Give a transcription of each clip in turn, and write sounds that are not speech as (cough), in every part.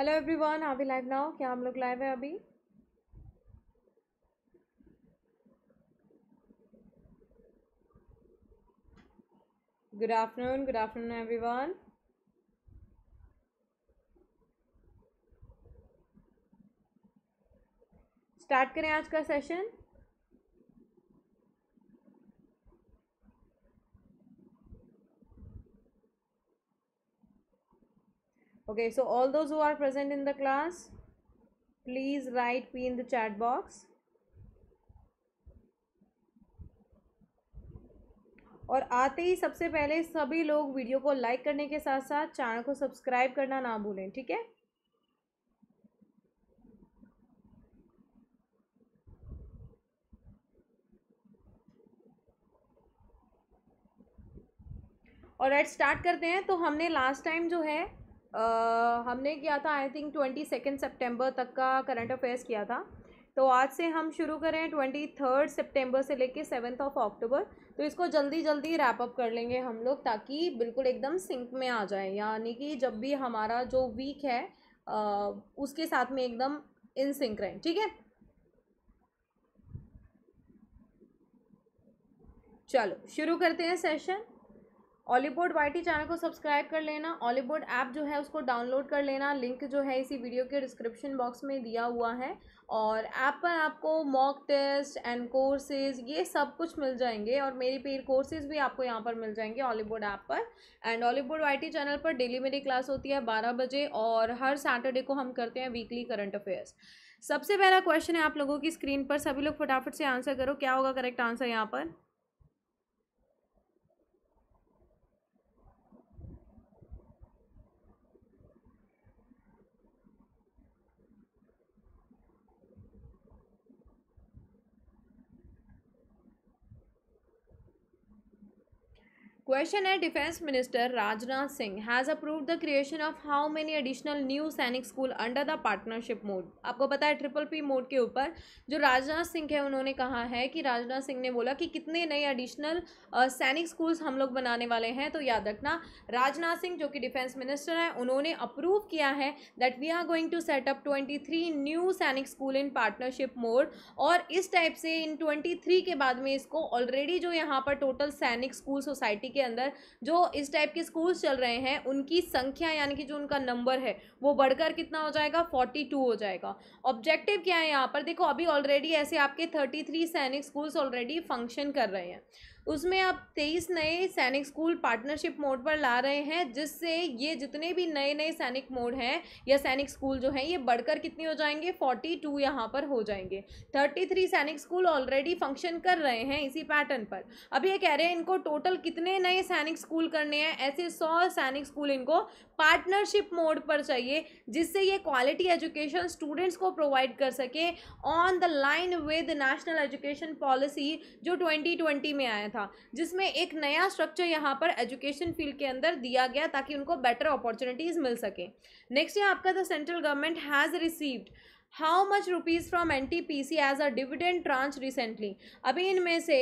Hello everyone one अभी live ना हो क्या हम लोग लाइव है अभी good afternoon good afternoon everyone start करें आज का session okay so all those who are present in the class please write p in the chat box और आते ही सबसे पहले सभी लोग वीडियो को लाइक करने के साथ साथ चैनल को सब्सक्राइब करना ना भूलें ठीक है और एट स्टार्ट करते हैं तो हमने लास्ट टाइम जो है हमने किया था I think twenty second September तक का करंट अफेयर्स किया था तो आज से हम शुरू करें ट्वेंटी थर्ड सेप्टेम्बर से लेके सेवन्थ ऑफ अक्टूबर तो इसको जल्दी जल्दी रैपअप कर लेंगे हम लोग ताकि बिल्कुल एकदम सिंक में आ जाए यानी कि जब भी हमारा जो वीक है आ, उसके साथ में एकदम इन सिंक रहें ठीक है चलो शुरू करते हैं सेशन ऑलीबोर्ड वाई चैनल को सब्सक्राइब कर लेना ऑलीबोर्ड ऐप जो है उसको डाउनलोड कर लेना लिंक जो है इसी वीडियो के डिस्क्रिप्शन बॉक्स में दिया हुआ है और ऐप पर आपको मॉक टेस्ट एंड कोर्सेज ये सब कुछ मिल जाएंगे और मेरी पेड कोर्सेज भी आपको यहाँ पर मिल जाएंगे ऑलीबोर्ड ऐप पर एंड ऑलीबोर्ड वाई चैनल पर डेली मेरी क्लास होती है बारह बजे और हर सैटरडे को हम करते हैं वीकली करंट अफेयर्स सबसे पहला क्वेश्चन है आप लोगों की स्क्रीन पर सभी लोग फटाफट से आंसर करो क्या होगा करेक्ट आंसर यहाँ पर क्वेश्चन है defence minister Rajnath Singh has approve the creation of how many additional new Sainik school under the partnership mode आपको पता है ट्रिपल पी मोड के ऊपर जो राजनाथ सिंह है उन्होंने कहा है कि राजनाथ सिंह ने बोला कि कितने नए एडिशनल सैनिक स्कूल्स हम लोग बनाने वाले हैं तो याद रखना राजनाथ सिंह जो कि डिफेंस मिनिस्टर हैं उन्होंने अप्रूव किया है that we are going to set up twenty three new Sainik school in partnership mode और इस टाइप से इन थ्री के बाद में इसको ऑलरेडी जो यहाँ पर टोटल सैनिक स्कूल सोसाइटी के के अंदर जो इस टाइप के स्कूल्स चल रहे हैं उनकी संख्या यानी कि जो उनका नंबर है वो बढ़कर कितना हो जाएगा फोर्टी टू हो जाएगा ऑब्जेक्टिव क्या है यहाँ पर देखो अभी ऑलरेडी ऐसे आपके thirty three Sainik schools already function कर रहे हैं उसमें आप तेईस नए सैनिक स्कूल पार्टनरशिप मोड पर ला रहे हैं जिससे ये जितने भी नए नए सैनिक मोड हैं या सैनिक स्कूल जो हैं ये बढ़कर कितने हो जाएंगे फोर्टी टू यहाँ पर हो जाएंगे thirty three Sainik school already function कर रहे हैं इसी पैटर्न पर अब ये कह रहे हैं इनको टोटल कितने नए सैनिक स्कूल करने हैं ऐसे सौ सैनिक स्कूल इनको पार्टनरशिप मोड पर चाहिए जिससे ये क्वालिटी एजुकेशन स्टूडेंट्स को प्रोवाइड कर सके on the line with national education policy जो 2020 में आया था जिसमें एक नया स्ट्रक्चर यहाँ पर एजुकेशन फील्ड के अंदर दिया गया ताकि उनको बेटर अपॉर्चुनिटीज़ मिल सके नेक्स्ट है आपका the central government has received how much rupees from N T P C as a dividend tranche recently अभी इनमें से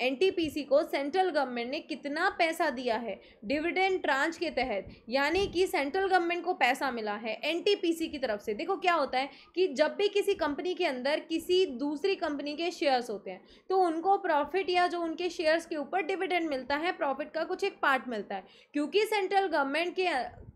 एनटीपीसी को सेंट्रल गवर्नमेंट ने कितना पैसा दिया है डिविडेंड ट्रांच के तहत यानी कि सेंट्रल गवर्नमेंट को पैसा मिला है एनटीपीसी की तरफ से देखो क्या होता है कि जब भी किसी कंपनी के अंदर किसी दूसरी कंपनी के शेयर्स होते हैं तो उनको प्रॉफिट या जो उनके शेयर्स के ऊपर डिविडेंड मिलता है प्रॉफिट का कुछ एक पार्ट मिलता है क्योंकि सेंट्रल गवर्नमेंट के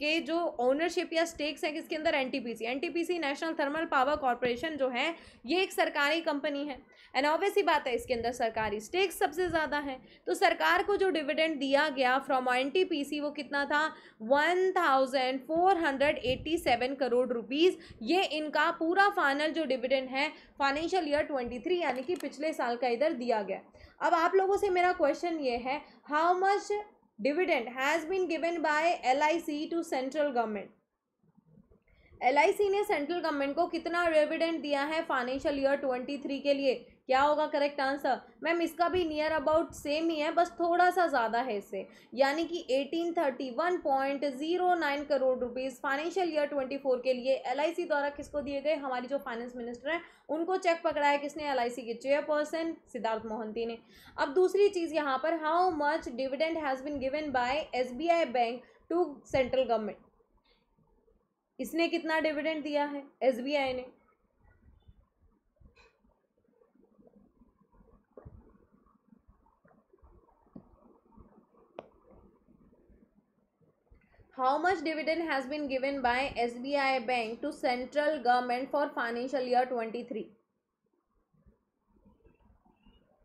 के जो ओनरशिप या स्टेक्स हैं किसके अंदर NTPC NTPC National Thermal Power Corporation जो है ये एक सरकारी कंपनी है एंड ऑब्वियसली बात है इसके अंदर सरकारी स्टेक्स सब सबसे ज़्यादा है तो सरकार को जो डिविडेंड दिया गया फ्रॉम ओ वो कितना था 1487 करोड़ रुपीस ये इनका पूरा फाइनल जो डिविडेंड है फाइनेंशियल ईयर 23 यानी कि पिछले साल का इधर दिया गया अब आप लोगों से मेरा क्वेश्चन ये है how much dividend has been given by L to central government L ने सेंट्रल गवर्नमेंट को कितना डिविडेंड दिया है फाइनेंशियल ईयर 23 के लिए क्या होगा करेक्ट आंसर मैम इसका भी नियर अबाउट सेम ही है बस थोड़ा सा ज़्यादा है इससे यानी कि 1831.09 करोड़ रुपीस फाइनेंशियल ईयर 24 के लिए एल द्वारा किसको दिए गए हमारी जो फाइनेंस मिनिस्टर हैं उनको चेक पकड़ा है किसने सी के चेयरपर्सन सिद्धार्थ मोहंती ने अब दूसरी चीज़ यहाँ पर how much dividend has been given by S bank to central government इसने कितना डिविडेंड दिया है एस ने how has been given by S B I bank to central government for financial year twenty three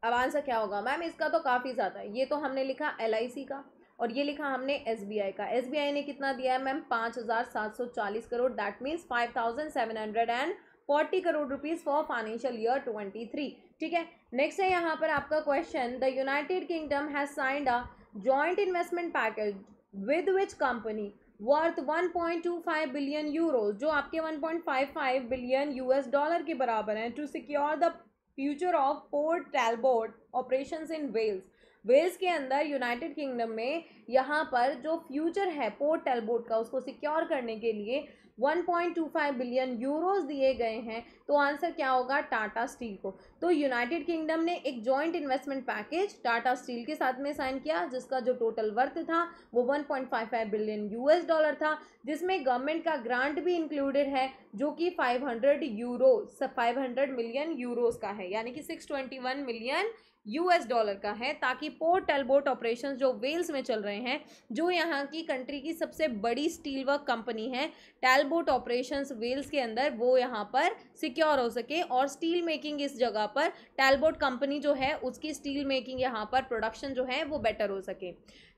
अब answer क्या होगा ma'am इसका तो काफ़ी ज़्यादा है ये तो हमने लिखा एल आई सी का और ये लिखा हमने एस बी आई का एस बी आई ने कितना दिया है मैम पाँच हज़ार सात सौ चालीस crore that means five thousand seven hundred and forty crore rupees for financial year twenty three ठीक है नेक्स्ट है यहाँ पर आपका question the United Kingdom has signed a joint investment package with which company worth 1.25 billion euro जो आपके 1.55 billion US dollar के बराबर हैं to secure the future of port Talbot operation in Wales Wales के अंदर यूनाइटेड किंगडम में यहाँ पर जो फ्यूचर है पोर्ट टेलबोर्ट का उसको सिक्योर करने के लिए 1.25 बिलियन यूरोस दिए गए हैं तो आंसर क्या होगा टाटा स्टील को तो यूनाइटेड किंगडम ने एक joint investment package Tata steel के साथ में साइन किया जिसका जो टोटल वर्थ था वो 1.55 बिलियन यूएस डॉलर था जिसमें गवर्नमेंट का ग्रांट भी इंक्लूडेड है जो कि 500 यूरो 500 मिलियन यूरोज का है यानी कि 621 मिलियन यूएस डॉलर का है ताकि पोर्ट टेलबोट ऑपरेशन जो वेल्स में चल रहे हैं जो यहाँ की कंट्री की सबसे बड़ी स्टील वर्क कंपनी है टैलबोट ऑपरेशन वेल्स के अंदर वो यहाँ पर सिक्योर हो सके और स्टील मेकिंग इस जगह पर टेलबोट कंपनी जो है उसकी स्टील मेकिंग यहाँ पर प्रोडक्शन जो है वो बेटर हो सके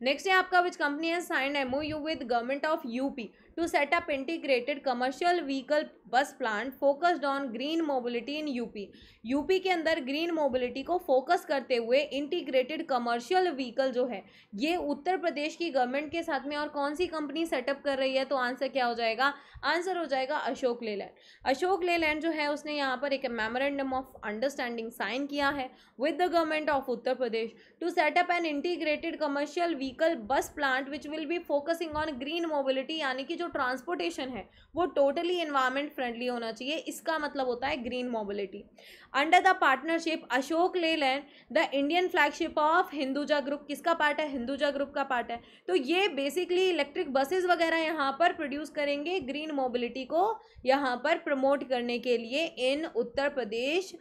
नेक्स्ट है आपका विच कंपनी है sign MOU with government of UP to set up integrated commercial vehicle bus plant focused on green mobility in UP. UP के अंदर green mobility को focus करते हुए integrated commercial vehicle जो है ये उत्तर प्रदेश की गवर्नमेंट के साथ में और कौन सी कंपनी सेटअप कर रही है तो आंसर क्या हो जाएगा आंसर हो जाएगा अशोक लेलैंड अशोक लेलैंड जो है उसने यहाँ पर एक मेमोरेंडम ऑफ अंडरस्टैंडिंग साइन किया है with the government of Uttar Pradesh to set up an integrated commercial vehicle bus plant which will be focusing on green mobility यानी कि जो ट्रांसपोर्टेशन है वो टोटली इन्वायरमेंट फ्रेंडली होना चाहिए इसका मतलब होता है green mobility under the partnership Ashok Leyland the Indian flagship of Hinduja group किसका पार्ट है हिंदुजा ग्रुप का पार्ट है तो ये बेसिकली इलेक्ट्रिक बसेस वगैरह यहाँ पर प्रोड्यूस करेंगे ग्रीन मोबिलिटी को यहाँ पर प्रमोट करने के लिए इन उत्तर प्रदेश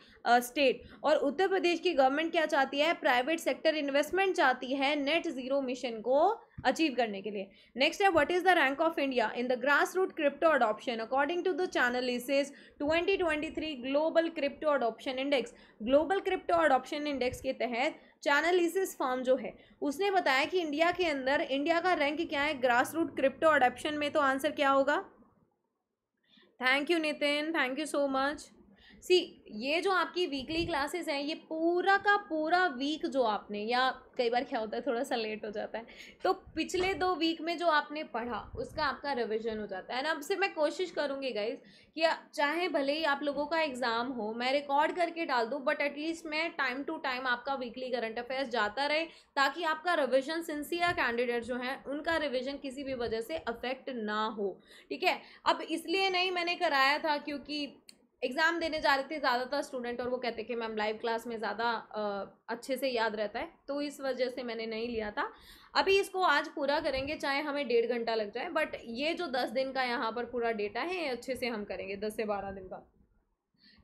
स्टेट uh, और उत्तर प्रदेश की गवर्नमेंट क्या चाहती है प्राइवेट सेक्टर इन्वेस्टमेंट चाहती है नेट जीरो मिशन को अचीव करने के लिए नेक्स्ट है what is the rank of India in the grass root crypto adoption according to the twenty 2023 global crypto adoption adoption index global crypto adoption index के तहत चैनलिसिस form जो है उसने बताया कि इंडिया के अंदर इंडिया का रैंक क्या है ग्रास रूट क्रिप्टो अडॉप्शन में तो आंसर क्या होगा thank you Nitin thank you so much see ये जो आपकी वीकली क्लासेस हैं ये पूरा का पूरा वीक जो आपने या कई बार क्या होता है थोड़ा सा लेट हो जाता है तो पिछले दो वीक में जो आपने पढ़ा उसका आपका रिविजन हो जाता है एंड अब से मैं कोशिश करूँगी गाइज कि चाहे भले ही आप लोगों का एग्ज़ाम हो मैं रिकॉर्ड करके डाल दूँ बट एटलीस्ट मैं टाइम टू टाइम आपका वीकली करंट अफेयर्स जाता रहे ताकि आपका रिविजन सिंसियर कैंडिडेट जो हैं उनका रिविजन किसी भी वजह से अफेक्ट ना हो ठीक है अब इसलिए नहीं मैंने कराया था क्योंकि एग्ज़ाम देने जा रहे थे ज़्यादातर स्टूडेंट और वो कहते कि मैम लाइव क्लास में ज़्यादा अच्छे से याद रहता है तो इस वजह से मैंने नहीं लिया था अभी इसको आज पूरा करेंगे चाहे हमें डेढ़ घंटा लग जाए बट ये जो दस दिन का यहाँ पर पूरा डेटा है ये अच्छे से हम करेंगे दस से बारह दिन का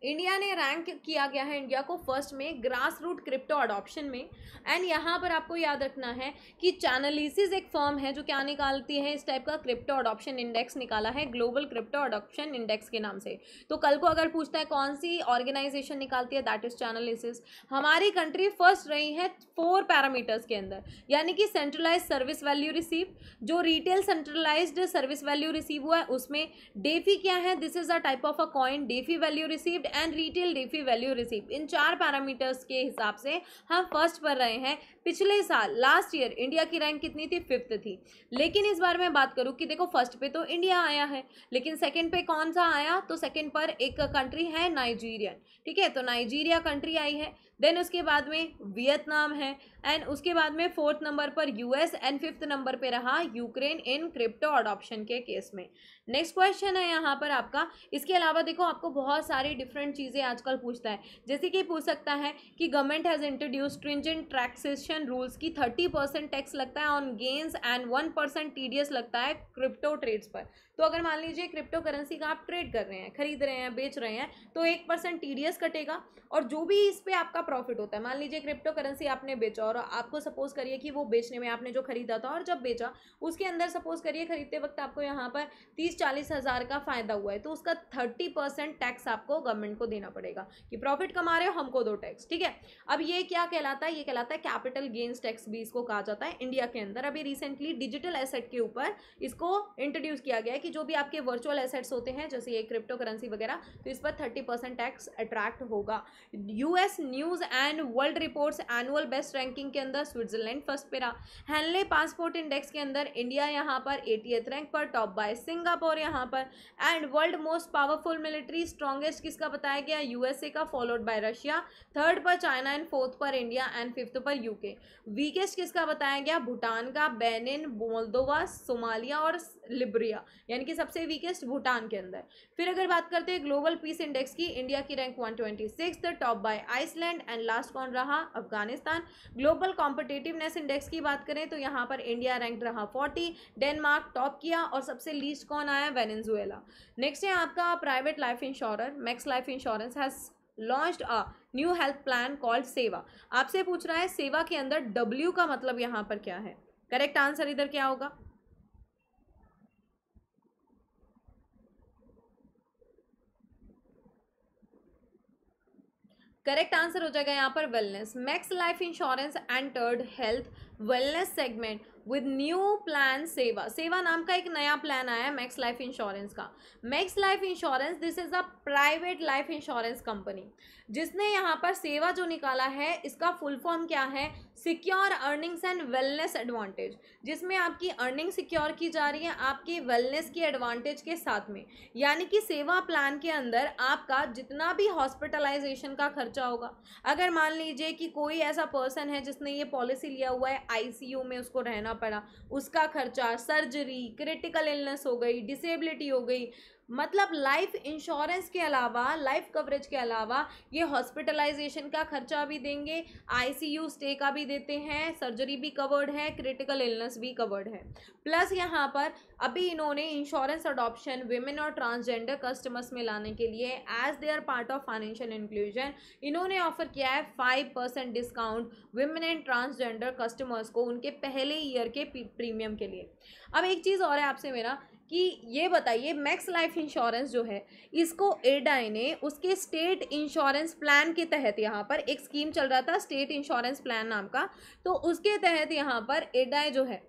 इंडिया ने रैंक किया गया है इंडिया को फर्स्ट में ग्रास रूट क्रिप्टो अडॉप्शन में एंड यहाँ पर आपको याद रखना है कि चैनलिसिस एक फर्म है जो क्या निकालती है इस टाइप का क्रिप्टो अडॉप्शन इंडेक्स निकाला है ग्लोबल क्रिप्टो अडॉप्शन इंडेक्स के नाम से तो कल को अगर पूछता है कौन सी ऑर्गेनाइजेशन निकालती है दैट इज चैनलिसिस हमारी कंट्री फर्स्ट रही है फोर पैरामीटर्स के अंदर यानी कि सेंट्रलाइज सर्विस वैल्यू रिसीव जो retail centralize service value receive हुआ है उसमें डेफी क्या है this is a type of a coin DeFi value receive and retail DeFi value receive in चार पैरामीटर्स के हिसाब से हम फर्स्ट पर रहे हैं पिछले साल लास्ट ईयर इंडिया की रैंक कितनी थी फिफ्थ थी लेकिन इस बार मैं बात करूँ कि देखो फर्स्ट पे तो इंडिया आया है लेकिन सेकेंड पे कौन सा आया तो सेकेंड पर एक कंट्री है नाइजीरियन ठीक है तो नाइजीरिया कंट्री आई है देन उसके बाद में वियतनाम है एंड उसके बाद में फोर्थ नंबर पर यूएस एंड फिफ्थ नंबर पे रहा यूक्रेन इन क्रिप्टो अडॉप्शन के केस में नेक्स्ट क्वेश्चन है यहाँ पर आपका इसके अलावा देखो आपको बहुत सारी डिफरेंट चीज़ें आजकल पूछता है जैसे कि पूछ सकता है कि government has introduce stringent taxation rules की थर्टी परसेंट टैक्स लगता है on gains and one percent TDS लगता है क्रिप्टो ट्रेड्स पर तो अगर मान लीजिए क्रिप्टो करेंसी का आप ट्रेड कर रहे हैं खरीद रहे हैं बेच रहे हैं तो एक परसेंट टी कटेगा और जो भी इस पर आपका प्रॉफिट होता है मान लीजिए क्रिप्टो करेंसी आपने बेचा और और आपको सपोज करिए कि वो बेचने में आपने जो खरीदा था और जब बेचा उसके अंदर सपोज करिए खरीदते वक्त आपको यहाँ पर तीस चालीस हज़ार का फ़ायदा हुआ है तो उसका थर्टी परसेंट टैक्स आपको गवर्नमेंट को देना पड़ेगा कि प्रॉफिट कमा रहे हो हमको दो टैक्स ठीक है अब ये क्या कहलाता है ये कहलाता है कैपिटल गेंस टैक्स भी इसको कहा जाता है इंडिया के अंदर अभी रिसेंटली डिजिटल एसेट के ऊपर इसको इंट्रोड्यूस किया गया है कि जो भी आपके वर्चुअल एसेट्स होते हैं जैसे ये क्रिप्टो करेंसी वगैरह तो इस पर थर्टी टैक्स अट्रैक्ट होगा US news and world reports annual best ranking ranking के अंदर स्विट्जरलैंड फर्स्ट पे रहा हैनले पासपोर्ट इंडेक्स के अंदर इंडिया यहाँ पर एटी रैंक पर टॉप बाय सिंगापुर यहाँ पर and world most powerful military strongest किसका बताया गया यूएसए का फॉलोड बाय रशिया थर्ड पर चाइना एंड फोर्थ पर इंडिया एंड फिफ्थ पर यूके वीकेस्ट किसका बताया गया भूटान का बेनिन मोलदोवा सोमालिया और लिब्रिया यानी कि सबसे वीकेस्ट भूटान के अंदर फिर अगर बात करते हैं ग्लोबल पीस इंडेक्स की इंडिया की rank one twenty six top by Iceland and last कौन रहा अफगानिस्तान ग्लोबल कॉम्पिटेटिवनेस इंडेक्स की बात करें तो यहाँ पर इंडिया रैंक रहा फोर्टी डेनमार्क टॉप किया और सबसे लीस्ट कौन आया वेनेजुएला नेक्स्ट है आपका private life insurer Max Life Insurance has launched a new health plan called Sewa आपसे पूछ रहा है सेवा के अंदर डब्ल्यू का मतलब यहाँ पर क्या है करेक्ट आंसर इधर क्या होगा करेक्ट आंसर हो जाएगा यहाँ पर wellness Max Life Insurance and third health wellness segment with new plan Sewa Sewa नाम का एक नया प्लान आया है मैक्स लाइफ इंश्योरेंस का Max Life Insurance this is a private life insurance company जिसने यहाँ पर सेवा जो निकाला है इसका फुल फॉर्म क्या है secure earnings and wellness advantage जिसमें आपकी अर्निंग सिक्योर की जा रही है आपकी वेलनेस की एडवांटेज के साथ में यानी कि सेवा प्लान के अंदर आपका जितना भी हॉस्पिटलाइजेशन का खर्चा होगा अगर मान लीजिए कि कोई ऐसा पर्सन है जिसने ये पॉलिसी लिया हुआ है आईसीयू में उसको रहना पड़ा उसका खर्चा सर्जरी क्रिटिकल इलनेस हो गई डिसेबिलिटी हो गई मतलब लाइफ इंश्योरेंस के अलावा लाइफ कवरेज के अलावा ये हॉस्पिटलाइजेशन का खर्चा भी देंगे आईसीयू स्टे का भी देते हैं सर्जरी भी कवर्ड है क्रिटिकल इलनेस भी कवर्ड है प्लस यहाँ पर अभी इन्होंने इंश्योरेंस अडॉप्शन वेमेन और ट्रांसजेंडर कस्टमर्स में लाने के लिए as they are part of financial inclusion इन्होंने ऑफर किया है five percent discount women and transgender customers को उनके पहले ईयर के प्रीमियम के लिए अब एक चीज़ और है आपसे मेरा कि ये बताइए मैक्स लाइफ इंश्योरेंस जो है इसको एडाई ने उसके स्टेट इंश्योरेंस प्लान के तहत यहाँ पर एक स्कीम चल रहा था स्टेट इंश्योरेंस प्लान नाम का तो उसके तहत यहाँ पर एडाई जो है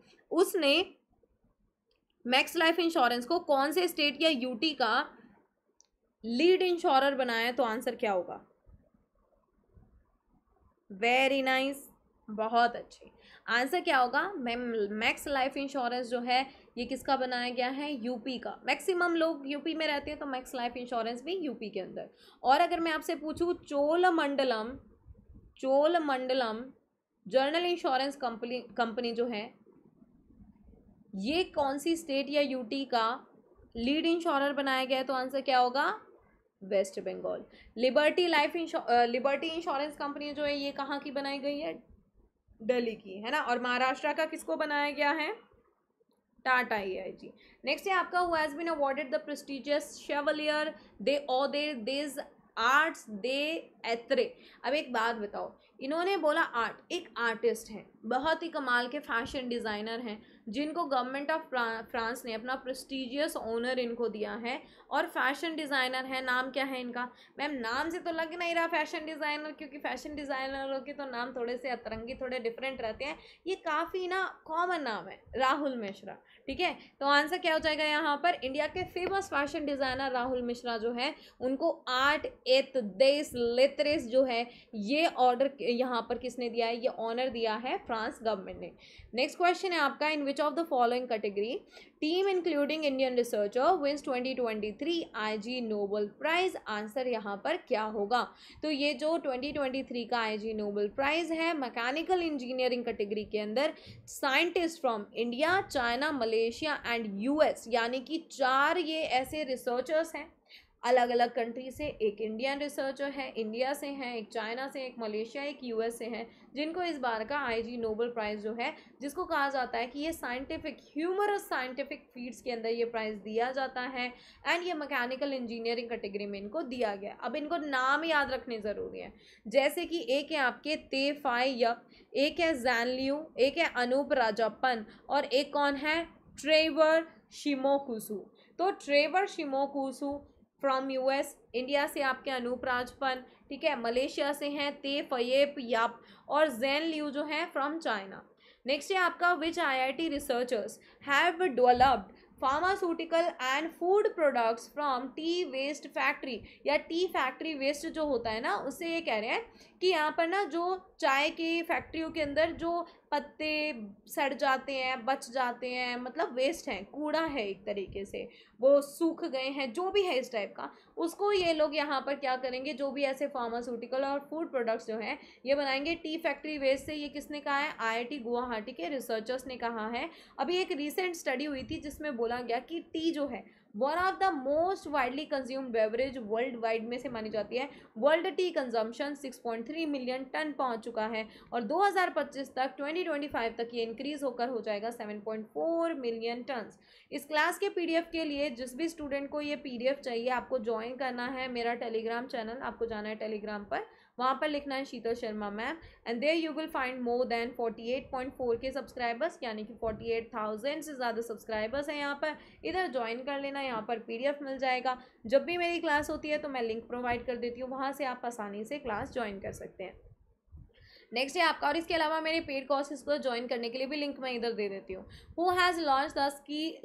उसने मैक्स लाइफ इंश्योरेंस को कौन से स्टेट या यूटी का लीड इंश्योरर बनाया तो आंसर क्या होगा वेरी नाइस nice, बहुत अच्छे आंसर क्या होगा मैम मैक्स लाइफ इंश्योरेंस जो है ये किसका बनाया गया है यूपी का मैक्सिमम लोग यूपी में रहते हैं तो मैक्स लाइफ इंश्योरेंस भी यूपी के अंदर और अगर मैं आपसे पूछूँ Cholamandalam Cholamandalam general insurance company company जो है ये कौन सी स्टेट या यूटी का लीड इंश्योरर बनाया गया है तो आंसर क्या होगा West Bengal Liberty Life insure Liberty Insurance company जो है ये कहाँ की बनाई गई है दिल्ली की है ना और महाराष्ट्र का किसको बनाया गया है टाटा ए आई जी नेक्स्ट है आपका who has been awarded the prestigious Chevalier दे ओ दे दिज आर्ट्स दे एत्रे अब एक बात बताओ इन्होंने बोला आर्ट एक आर्टिस्ट है बहुत ही कमाल के फैशन डिज़ाइनर हैं जिनको गवर्नमेंट ऑफ फ्रांस ने अपना प्रेस्टिजियस ऑनर इनको दिया है और फैशन डिज़ाइनर है नाम क्या है इनका मैम नाम से तो लग नहीं रहा फैशन डिज़ाइनर क्योंकि फैशन डिज़ाइनरों के तो नाम थोड़े से अतरंगी थोड़े डिफरेंट रहते हैं ये काफ़ी ना कॉमन नाम है राहुल मिश्रा ठीक है तो आंसर क्या हो जाएगा यहाँ पर इंडिया के famous fashion designer Rahul Mishra जो है उनको आर्ट एत देश लेतरेस जो है ये ऑर्डर यहाँ पर किसने दिया है ये ऑनर दिया है फ्रांस गवर्नमेंट ने नेक्स्ट क्वेश्चन है आपका in which of the following category team including Indian researcher wins 2023 Ig Nobel prize answer यहाँ पर क्या होगा तो ये जो 2023 का जी नोबल प्राइज है मैकेनिकल इंजीनियरिंग कैटेगरी के अंदर scientist from India China Malaysia and US यानी कि चार ये ऐसे रिसर्चर्स हैं अलग अलग कंट्री से एक इंडियन रिसर्चर है इंडिया से हैं एक चाइना से एक मलेशिया एक यूएस से हैं जिनको इस बार का आईजी नोबल प्राइज़ जो है जिसको कहा जाता है कि ये साइंटिफिक ह्यूमरस साइंटिफिक फील्ड्स के अंदर ये प्राइज़ दिया जाता है एंड ये मैकेनिकल इंजीनियरिंग कैटेगरी में इनको दिया गया अब इनको नाम याद रखने ज़रूरी है जैसे कि एक है आपके ते फाई यप एक है जैनल्यू एक है अनूप राजापन और एक कौन है ट्रेवर शिमोकुसू तो Trevor Shimokusu from US India से आपके अनूप राजपन ठीक है मलेशिया से हैं ते फयेप याप और जैन ल्यू जो हैं फ्रॉम चाइना नेक्स्ट है आपका which IIT researchers have developed pharmaceutical and food products from tea waste factory या टी फैक्ट्री वेस्ट जो होता है ना उससे ये कह रहे हैं कि यहाँ पर ना जो चाय की फैक्ट्रियों के अंदर जो पत्ते सड़ जाते हैं बच जाते हैं मतलब वेस्ट हैं कूड़ा है एक तरीके से वो सूख गए हैं जो भी है इस टाइप का उसको ये लोग यहाँ पर क्या करेंगे जो भी ऐसे फार्मास्यूटिकल और फूड प्रोडक्ट्स जो हैं ये बनाएंगे टी फैक्ट्री वेस्ट से ये किसने कहा है टी गुवाहाटी के रिसर्चर्स ने कहा है अभी एक रिसेंट स्टडी हुई थी जिसमें बोला गया कि टी जो है one of the most widely consume beverage world wide में से मानी जाती है world tea consumption 6.3 million ton पहुंच चुका है और 2025 तक 2025 तक ये इंक्रीज होकर हो जाएगा 7.4 मिलियन टन इस क्लास के पीडीएफ के लिए जिस भी स्टूडेंट को ये पीडीएफ चाहिए आपको ज्वाइन करना है मेरा टेलीग्राम चैनल आपको जाना है टेलीग्राम पर वहाँ पर लिखना है Sheetal Sharma ma'am and there you will find more than forty eight point four K subscribers यानी कि फोर्टी एट थाउजेंड से ज़्यादा सब्सक्राइबर्स हैं यहाँ पर इधर ज्वाइन कर लेना यहाँ पर पी डी एफ मिल जाएगा जब भी मेरी क्लास होती है तो मैं लिंक प्रोवाइड कर देती हूँ वहाँ से आप आसानी से क्लास ज्वाइन कर सकते हैं नेक्स्ट है आपका और इसके अलावा मेरे पेड कोर्सेज को ज्वाइन करने के लिए भी लिंक मैं इधर दे देती हूँ who has launch the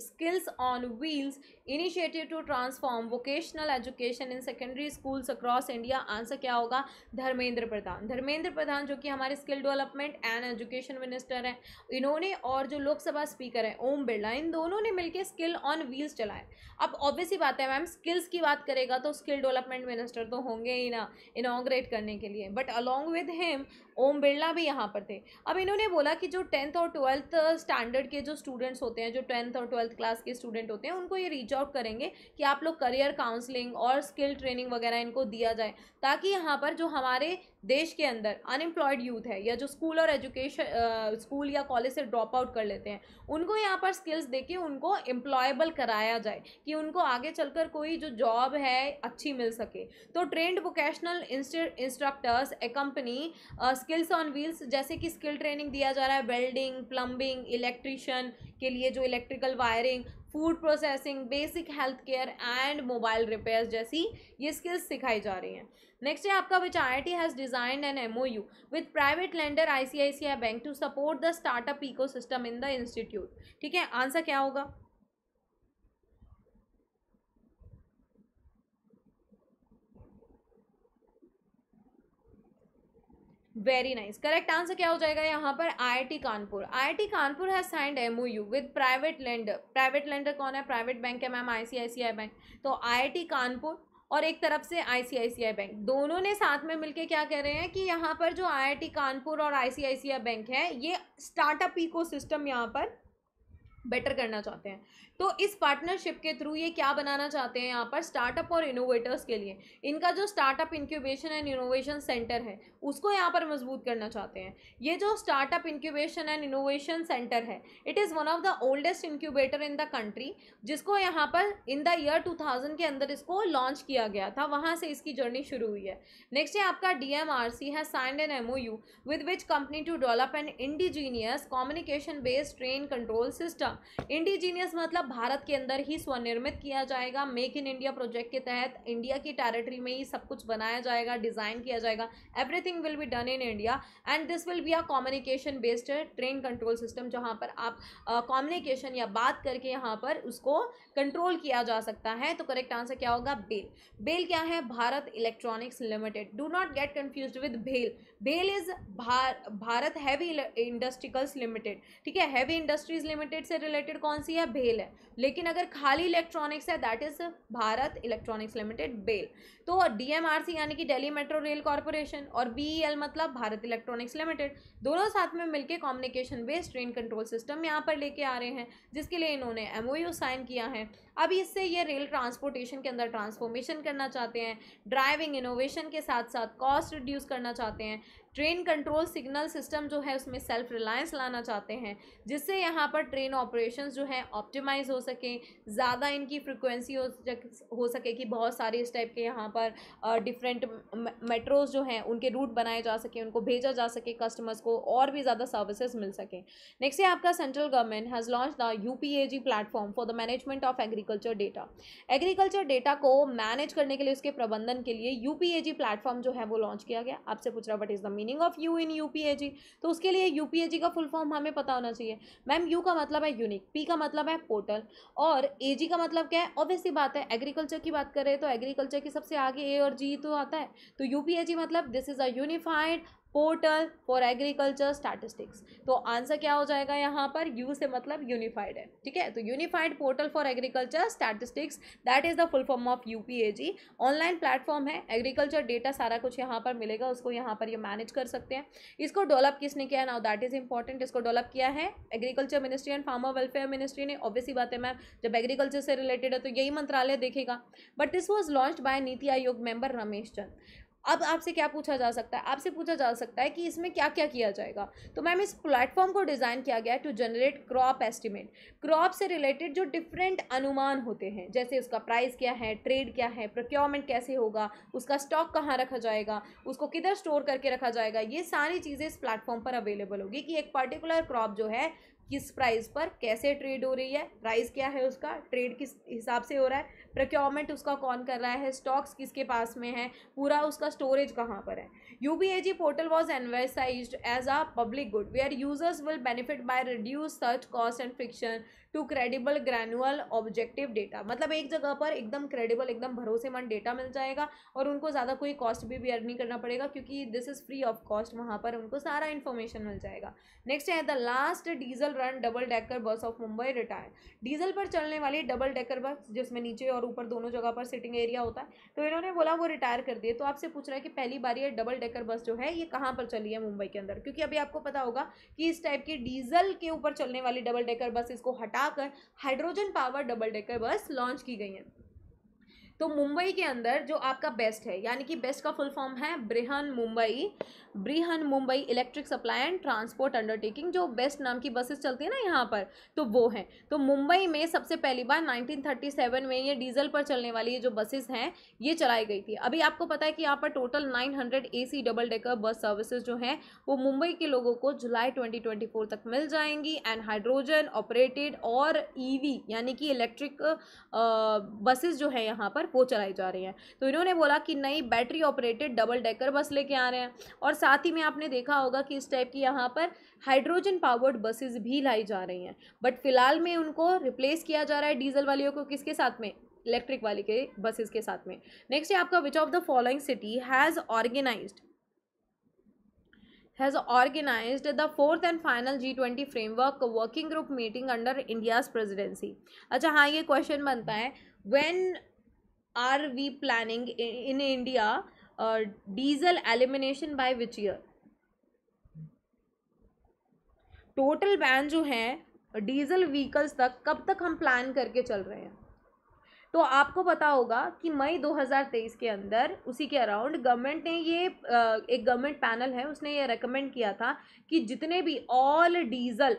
skills on wheels initiative to transform vocational education in secondary schools across India answer क्या होगा धर्मेंद्र प्रधान धर्मेंद्र प्रधान जो कि हमारे skill development and education minister हैं इन्होंने और जो लोकसभा स्पीकर हैं ओम बिरला इन दोनों ने मिलकर स्किल ऑन व्हील्स चलाए अब ऑब्वियसली बात है मैम स्किल्स की बात करेगा तो स्किल डेवलपमेंट मिनिस्टर तो होंगे ही ना इनाग्रेट करने के लिए but along with him Om Birla भी यहाँ पर थे अब इन्होंने बोला कि जो टेंथ और ट्वेल्थ स्टैंडर्ड के जो स्टूडेंट्स होते हैं जो टेंथ और ट्वेल्थ क्लास के स्टूडेंट होते हैं उनको ये रीच आउट करेंगे कि आप लोग करियर काउंसलिंग और स्किल ट्रेनिंग वगैरह इनको दिया जाए ताकि यहाँ पर जो हमारे देश के अंदर अनएम्प्लॉयड यूथ है या जो स्कूल और एजुकेशन स्कूल या कॉलेज से ड्रॉप आउट कर लेते हैं उनको यहाँ पर स्किल्स दे के उनको एम्प्लॉयबल कराया जाए कि उनको आगे चलकर कोई जो जॉब है अच्छी मिल सके तो trained vocational instructors accompany skills on wheels जैसे कि स्किल ट्रेनिंग दिया जा रहा है वेल्डिंग प्लम्बिंग इलेक्ट्रिशियन के लिए जो electrical wiring food processing basic health care and mobile repair जैसी ये स्किल्स सिखाई जा रही हैं नेक्स्ट है आपका which IIT has designed an M O U with private lender I C I C I bank to support the startup ecosystem in the institute ठीक है आंसर क्या होगा वेरी नाइस करेक्ट आंसर क्या हो जाएगा यहाँ पर IIT Kanpur IIT Kanpur has signed MoU with private lender private lender कौन है प्राइवेट बैंक है मैम आईसीआईसीआई बैंक तो आईआईटी कानपुर और एक तरफ से आईसीआईसीआई बैंक दोनों ने साथ में मिलके क्या कह रहे हैं कि यहाँ पर जो आईआईटी कानपुर और आईसीआईसीआई बैंक है ये स्टार्टअप सिस्टम यहाँ पर बेटर करना चाहते हैं तो इस पार्टनरशिप के थ्रू ये क्या बनाना चाहते हैं यहाँ पर स्टार्टअप और इनोवेटर्स के लिए इनका जो startup incubation and innovation centre है उसको यहाँ पर मजबूत करना चाहते हैं ये जो startup incubation and innovation centre है it is one of the oldest incubator in the country जिसको यहाँ पर इन द ईयर टू के अंदर इसको लॉन्च किया गया था वहाँ से इसकी जर्नी शुरू हुई है नेक्स्ट है आपका डी है signed an M with which company to develop an indigenous communication based train control system system indigenous मतलब भारत के अंदर ही स्वनिर्मित किया जाएगा मेक इन इंडिया प्रोजेक्ट के तहत इंडिया की टेरिटरी में ही सब कुछ बनाया जाएगा डिज़ाइन किया जाएगा everything will be done in India and this will be a communication based train control system जहाँ पर आप कॉम्युनिकेशन uh, या बात करके यहाँ पर उसको कंट्रोल किया जा सकता है तो करेक्ट आंसर क्या होगा बेल बेल क्या है Bharat electronics limited do not get confuse with भेल BEL is Bharat heavy industrials limited ठीक है हैवी इंडस्ट्रीज लिमिटेड से रिलेटेड कौन सी है बेल है लेकिन अगर खाली इलेक्ट्रॉनिक्स है that is Bharat electronics limited BEL तो डीएमआरसी यानी कि दिल्ली मेट्रो रेल कॉरपोरेशन और बीईएल e मतलब भारत इलेक्ट्रॉनिक्स लिमिटेड दोनों साथ में मिलकर communication based train control system यहाँ पर लेके आ रहे हैं जिसके लिए इन्होंने एम साइन किया है अब इससे ये रेल ट्रांसपोर्टेशन के अंदर ट्रांसफॉर्मेशन करना चाहते हैं ड्राइविंग इनोवेशन के साथ साथ कॉस्ट रिड्यूस करना चाहते हैं ट्रेन कंट्रोल सिग्नल सिस्टम जो है उसमें सेल्फ रिलायंस लाना चाहते हैं जिससे यहाँ पर ट्रेन ऑपरेशन जो है ऑप्टिमाइज हो सकें ज़्यादा इनकी फ्रिक्वेंसी हो हो सके कि बहुत सारे इस टाइप के यहाँ पर डिफरेंट मेट्रोज जो हैं उनके रूट बनाए जा सकें उनको भेजा जा सके कस्टमर्स को और भी ज़्यादा सर्विसेज मिल सकें नेक्स्ट है आपका central government has launch the U platform for the management of agriculture data agriculture data को मैनेज करने के लिए उसके प्रबंधन के लिए यू प्लेटफॉर्म जो है वो लॉन्च किया गया आपसे पूछ रहा what is the meaning of U in U तो उसके लिए यू का फुल फॉर्म हमें पता होना चाहिए मैम यू का मतलब है यूनिक पी का मतलब है पोर्टल और ए का मतलब क्या है ऑब्वियसली बात है एग्रीकल्चर की बात करें तो एग्रीकल्चर की सबसे आगे ए और जी तो आता है तो यू मतलब this is a unified portal for agriculture statistics तो आंसर क्या हो जाएगा यहाँ पर यू से मतलब यूनिफाइड है ठीक है तो unified portal for agriculture statistics that is the full form of U online platform है एग्रीकल्चर डेटा सारा कुछ यहाँ पर मिलेगा उसको यहाँ पर ये यह मैनेज कर सकते हैं इसको डेवलप किसने किया नाउ दैट इज़ इंपॉर्टेंट इसको डेवलप किया है agriculture ministry and farmer welfare ministry ने ऑब्वियसली बात है मैम जब एग्रीकल्चर से रिलेटेड है तो यही मंत्रालय देखेगा but this was launch by NITI Aayog member Ramesh चंद अब आपसे क्या पूछा जा सकता है आपसे पूछा जा सकता है कि इसमें क्या क्या किया जाएगा तो मैम इस प्लेटफॉर्म को डिज़ाइन किया गया है to generate crop estimate crop से रिलेटेड जो डिफरेंट अनुमान होते हैं जैसे उसका प्राइस क्या है ट्रेड क्या है प्रोक्योरमेंट कैसे होगा उसका स्टॉक कहाँ रखा जाएगा उसको किधर स्टोर करके रखा जाएगा ये सारी चीज़ें इस प्लेटफॉर्म पर अवेलेबल होगी कि एक पर्टिकुलर क्रॉप जो है किस प्राइस पर कैसे ट्रेड हो रही है प्राइस क्या है उसका ट्रेड किस हिसाब से हो रहा है प्रोक्योरमेंट उसका कौन कर रहा है स्टॉक्स किसके पास में है पूरा उसका स्टोरेज कहाँ पर है यू पोर्टल वॉज एनवर्साइज as a public good where users will benefit by reduce search cost and friction to credible granular objective data मतलब एक जगह पर एकदम क्रेडिबल एकदम भरोसेमंद डेटा मिल जाएगा और उनको ज़्यादा कोई कॉस्ट भी बियर नहीं करना पड़ेगा क्योंकि this is free of cost वहाँ पर उनको सारा इन्फॉर्मेशन मिल जाएगा नेक्स्ट है the last diesel run double decker bus of Mumbai retire diesel पर चलने वाली डबल डेकर बस जिसमें नीचे और ऊपर दोनों जगह पर सिटिंग एरिया होता है तो इन्होंने बोला वो रिटायर कर दिए तो आपसे पूछ रहा है कि पहली बार ये डबल डेकर बस जो है ये कहाँ पर चली है मुंबई के अंदर क्योंकि अभी आपको पता होगा कि इस टाइप की डीजल के ऊपर चलने वाली डबल डेकर बस इसको हटा हटाकर hydrogen power double decker bus launch की गई है तो मुंबई के अंदर जो आपका बेस्ट है यानी कि बेस्ट का फुल फॉर्म है Brihan Mumbai Brihan Mumbai electric supply and transport undertaking जो बेस्ट नाम की बसेस चलती है ना यहाँ पर तो वो हैं तो मुंबई में सबसे पहली बार 1937 में ये डीजल पर चलने वाली ये जो बसेस हैं ये चलाई गई थी अभी आपको पता है कि यहाँ पर total 900 hundred double decker bus services जो हैं वो मुंबई के लोगों को जुलाई ट्वेंटी तक मिल जाएंगी एंड हाइड्रोजन ऑपरेटेड और ई e यानी कि इलेक्ट्रिक बसेज जो है यहाँ पर वो चलाई जा रही हैं तो इन्होंने बोला कि नई बैटरी ऑपरेटेड डबल डेकर बस लेके आ रहे हैं और साथ ही में आपने देखा होगा कि इस टाइप की यहाँ पर हाइड्रोजन पावर्ड बसेस भी लाई जा रही हैं बट फिलहाल में उनको रिप्लेस किया जा रहा है डीजल वालियों को किसके साथ में इलेक्ट्रिक वाली के बसेस के साथ में नेक्स्ट है आपका which of the following city has organised has organized the fourth and final G20 framework working group meeting under India's presidency. अच्छा हाँ ये क्वेश्चन बनता है when are we planning in India diesel elimination by which year total ban जो है diesel vehicles तक कब तक हम प्लान करके चल रहे हैं तो आपको पता होगा कि मई 2023 के अंदर उसी के अराउंड गवर्नमेंट ने ये एक गवर्नमेंट पैनल है उसने ये रेकमेंड किया था कि जितने भी ऑल डीजल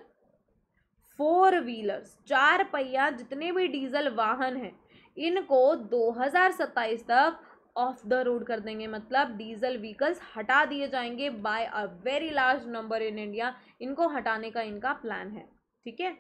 फोर व्हीलर्स चार पहिया जितने भी डीजल वाहन हैं इनको 2027 तक ऑफ द रोड कर देंगे मतलब डीजल व्हीकल्स हटा दिए जाएंगे by a very large number in India इनको हटाने का इनका प्लान है ठीक है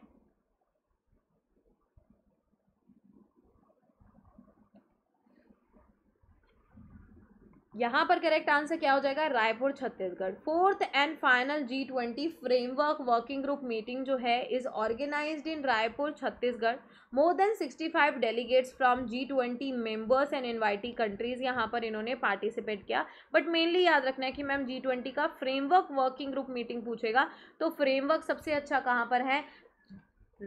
यहाँ पर करेक्ट आंसर क्या हो जाएगा Raipur Chhattisgarh fourth and final G twenty framework working group meeting जो है is organise in Raipur Chhattisgarh more than sixty five delegates from G twenty members and invitee countries यहाँ पर इन्होंने पार्टिसिपेट किया बट मेनली याद रखना है कि मैम जी ट्वेंटी का फ्रेमवर्क वर्किंग ग्रुप मीटिंग पूछेगा तो फ्रेमवर्क सबसे अच्छा कहाँ पर है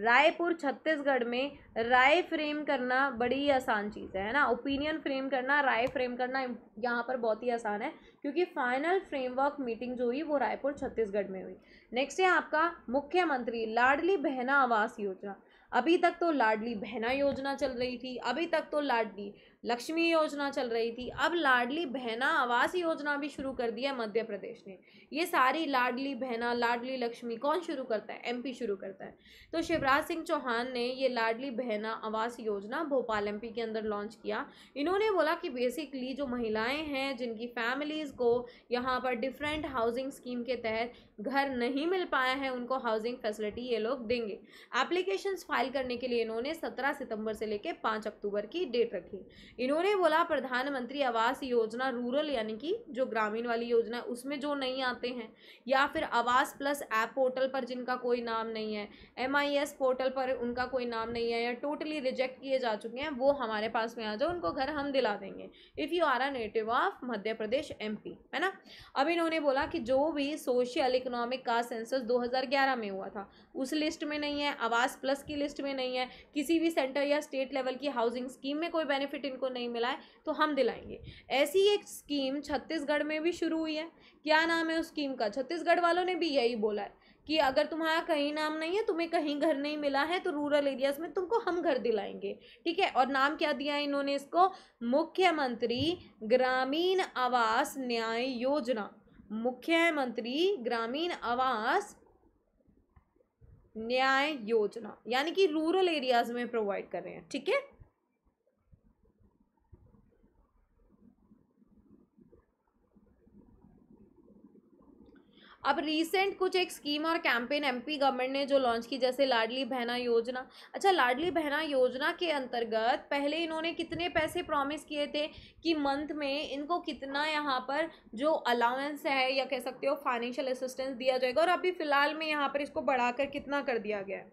रायपुर छत्तीसगढ़ में राय फ्रेम करना बड़ी ही आसान चीज़ है ना ओपिनियन फ्रेम करना राय फ्रेम करना यहाँ पर बहुत ही आसान है क्योंकि फाइनल फ्रेमवर्क मीटिंग जो हुई वो रायपुर छत्तीसगढ़ में हुई नेक्स्ट है आपका मुख्यमंत्री लाडली बहना आवास योजना अभी तक तो लाडली बहना योजना चल रही थी अभी तक तो लाडली लक्ष्मी योजना चल रही थी अब लाडली बहना आवास योजना भी शुरू कर दिया मध्य प्रदेश ने ये सारी लाडली बहना लाडली लक्ष्मी कौन शुरू करता है एमपी शुरू करता है तो शिवराज सिंह चौहान ने ये लाडली बहना आवास योजना भोपाल एमपी के अंदर लॉन्च किया इन्होंने बोला कि बेसिकली जो महिलाएं हैं जिनकी फैमिलीज़ को यहाँ पर डिफरेंट हाउसिंग स्कीम के तहत घर नहीं मिल पाया है उनको हाउसिंग फैसिलिटी ये लोग देंगे एप्लीकेशंस फाइल करने के लिए इन्होंने सत्रह सितंबर से लेकर पाँच अक्टूबर की डेट रखी इन्होंने बोला प्रधानमंत्री आवास योजना रूरल यानी कि जो ग्रामीण वाली योजना है उसमें जो नहीं आते हैं या फिर आवास प्लस ऐप पोर्टल पर जिनका कोई नाम नहीं है एम पोर्टल पर उनका कोई नाम नहीं है या टोटली रिजेक्ट किए जा चुके हैं वो हमारे पास में आ जाओ उनको घर हम दिला देंगे if you are a native of Madhya Pradesh एम है ना अब इन्होंने बोला कि जो भी सोशल इकोनॉमिक का सेंसस 2011 में हुआ था उस लिस्ट में नहीं है आवास प्लस की लिस्ट में नहीं है किसी भी सेंटर या स्टेट लेवल की हाउसिंग स्कीम में कोई बेनिफिट इनको को नहीं है तो हम दिलाएंगे ऐसी एक स्कीम छत्तीसगढ़ में भी शुरू हुई है क्या नाम है उस स्कीम का छत्तीसगढ़ वालों ने भी यही बोला है कि अगर तुम्हारा कहीं नाम नहीं है तुम्हें कहीं घर नहीं मिला है तो रूरल एरियाज में तुमको हम घर दिलाएंगे ठीक है और नाम क्या दिया है इन्होंने इसको मुख्यमंत्री ग्रामीण आवास न्याय योजना मुख्यमंत्री ग्रामीण आवास न्याय योजना यानी कि रूरल एरियाज में प्रोवाइड कर रहे हैं ठीक है अब रिसेंट कुछ एक स्कीम और कैंपेन एमपी गवर्नमेंट ने जो लॉन्च की जैसे लाडली बहना योजना अच्छा लाडली बहना योजना के अंतर्गत पहले इन्होंने कितने पैसे प्रॉमिस किए थे कि मंथ में इनको कितना यहाँ पर जो अलाउंस है या कह सकते हो फाइनेंशियल असिस्टेंस दिया जाएगा और अभी फ़िलहाल में यहाँ पर इसको बढ़ाकर कितना कर दिया गया है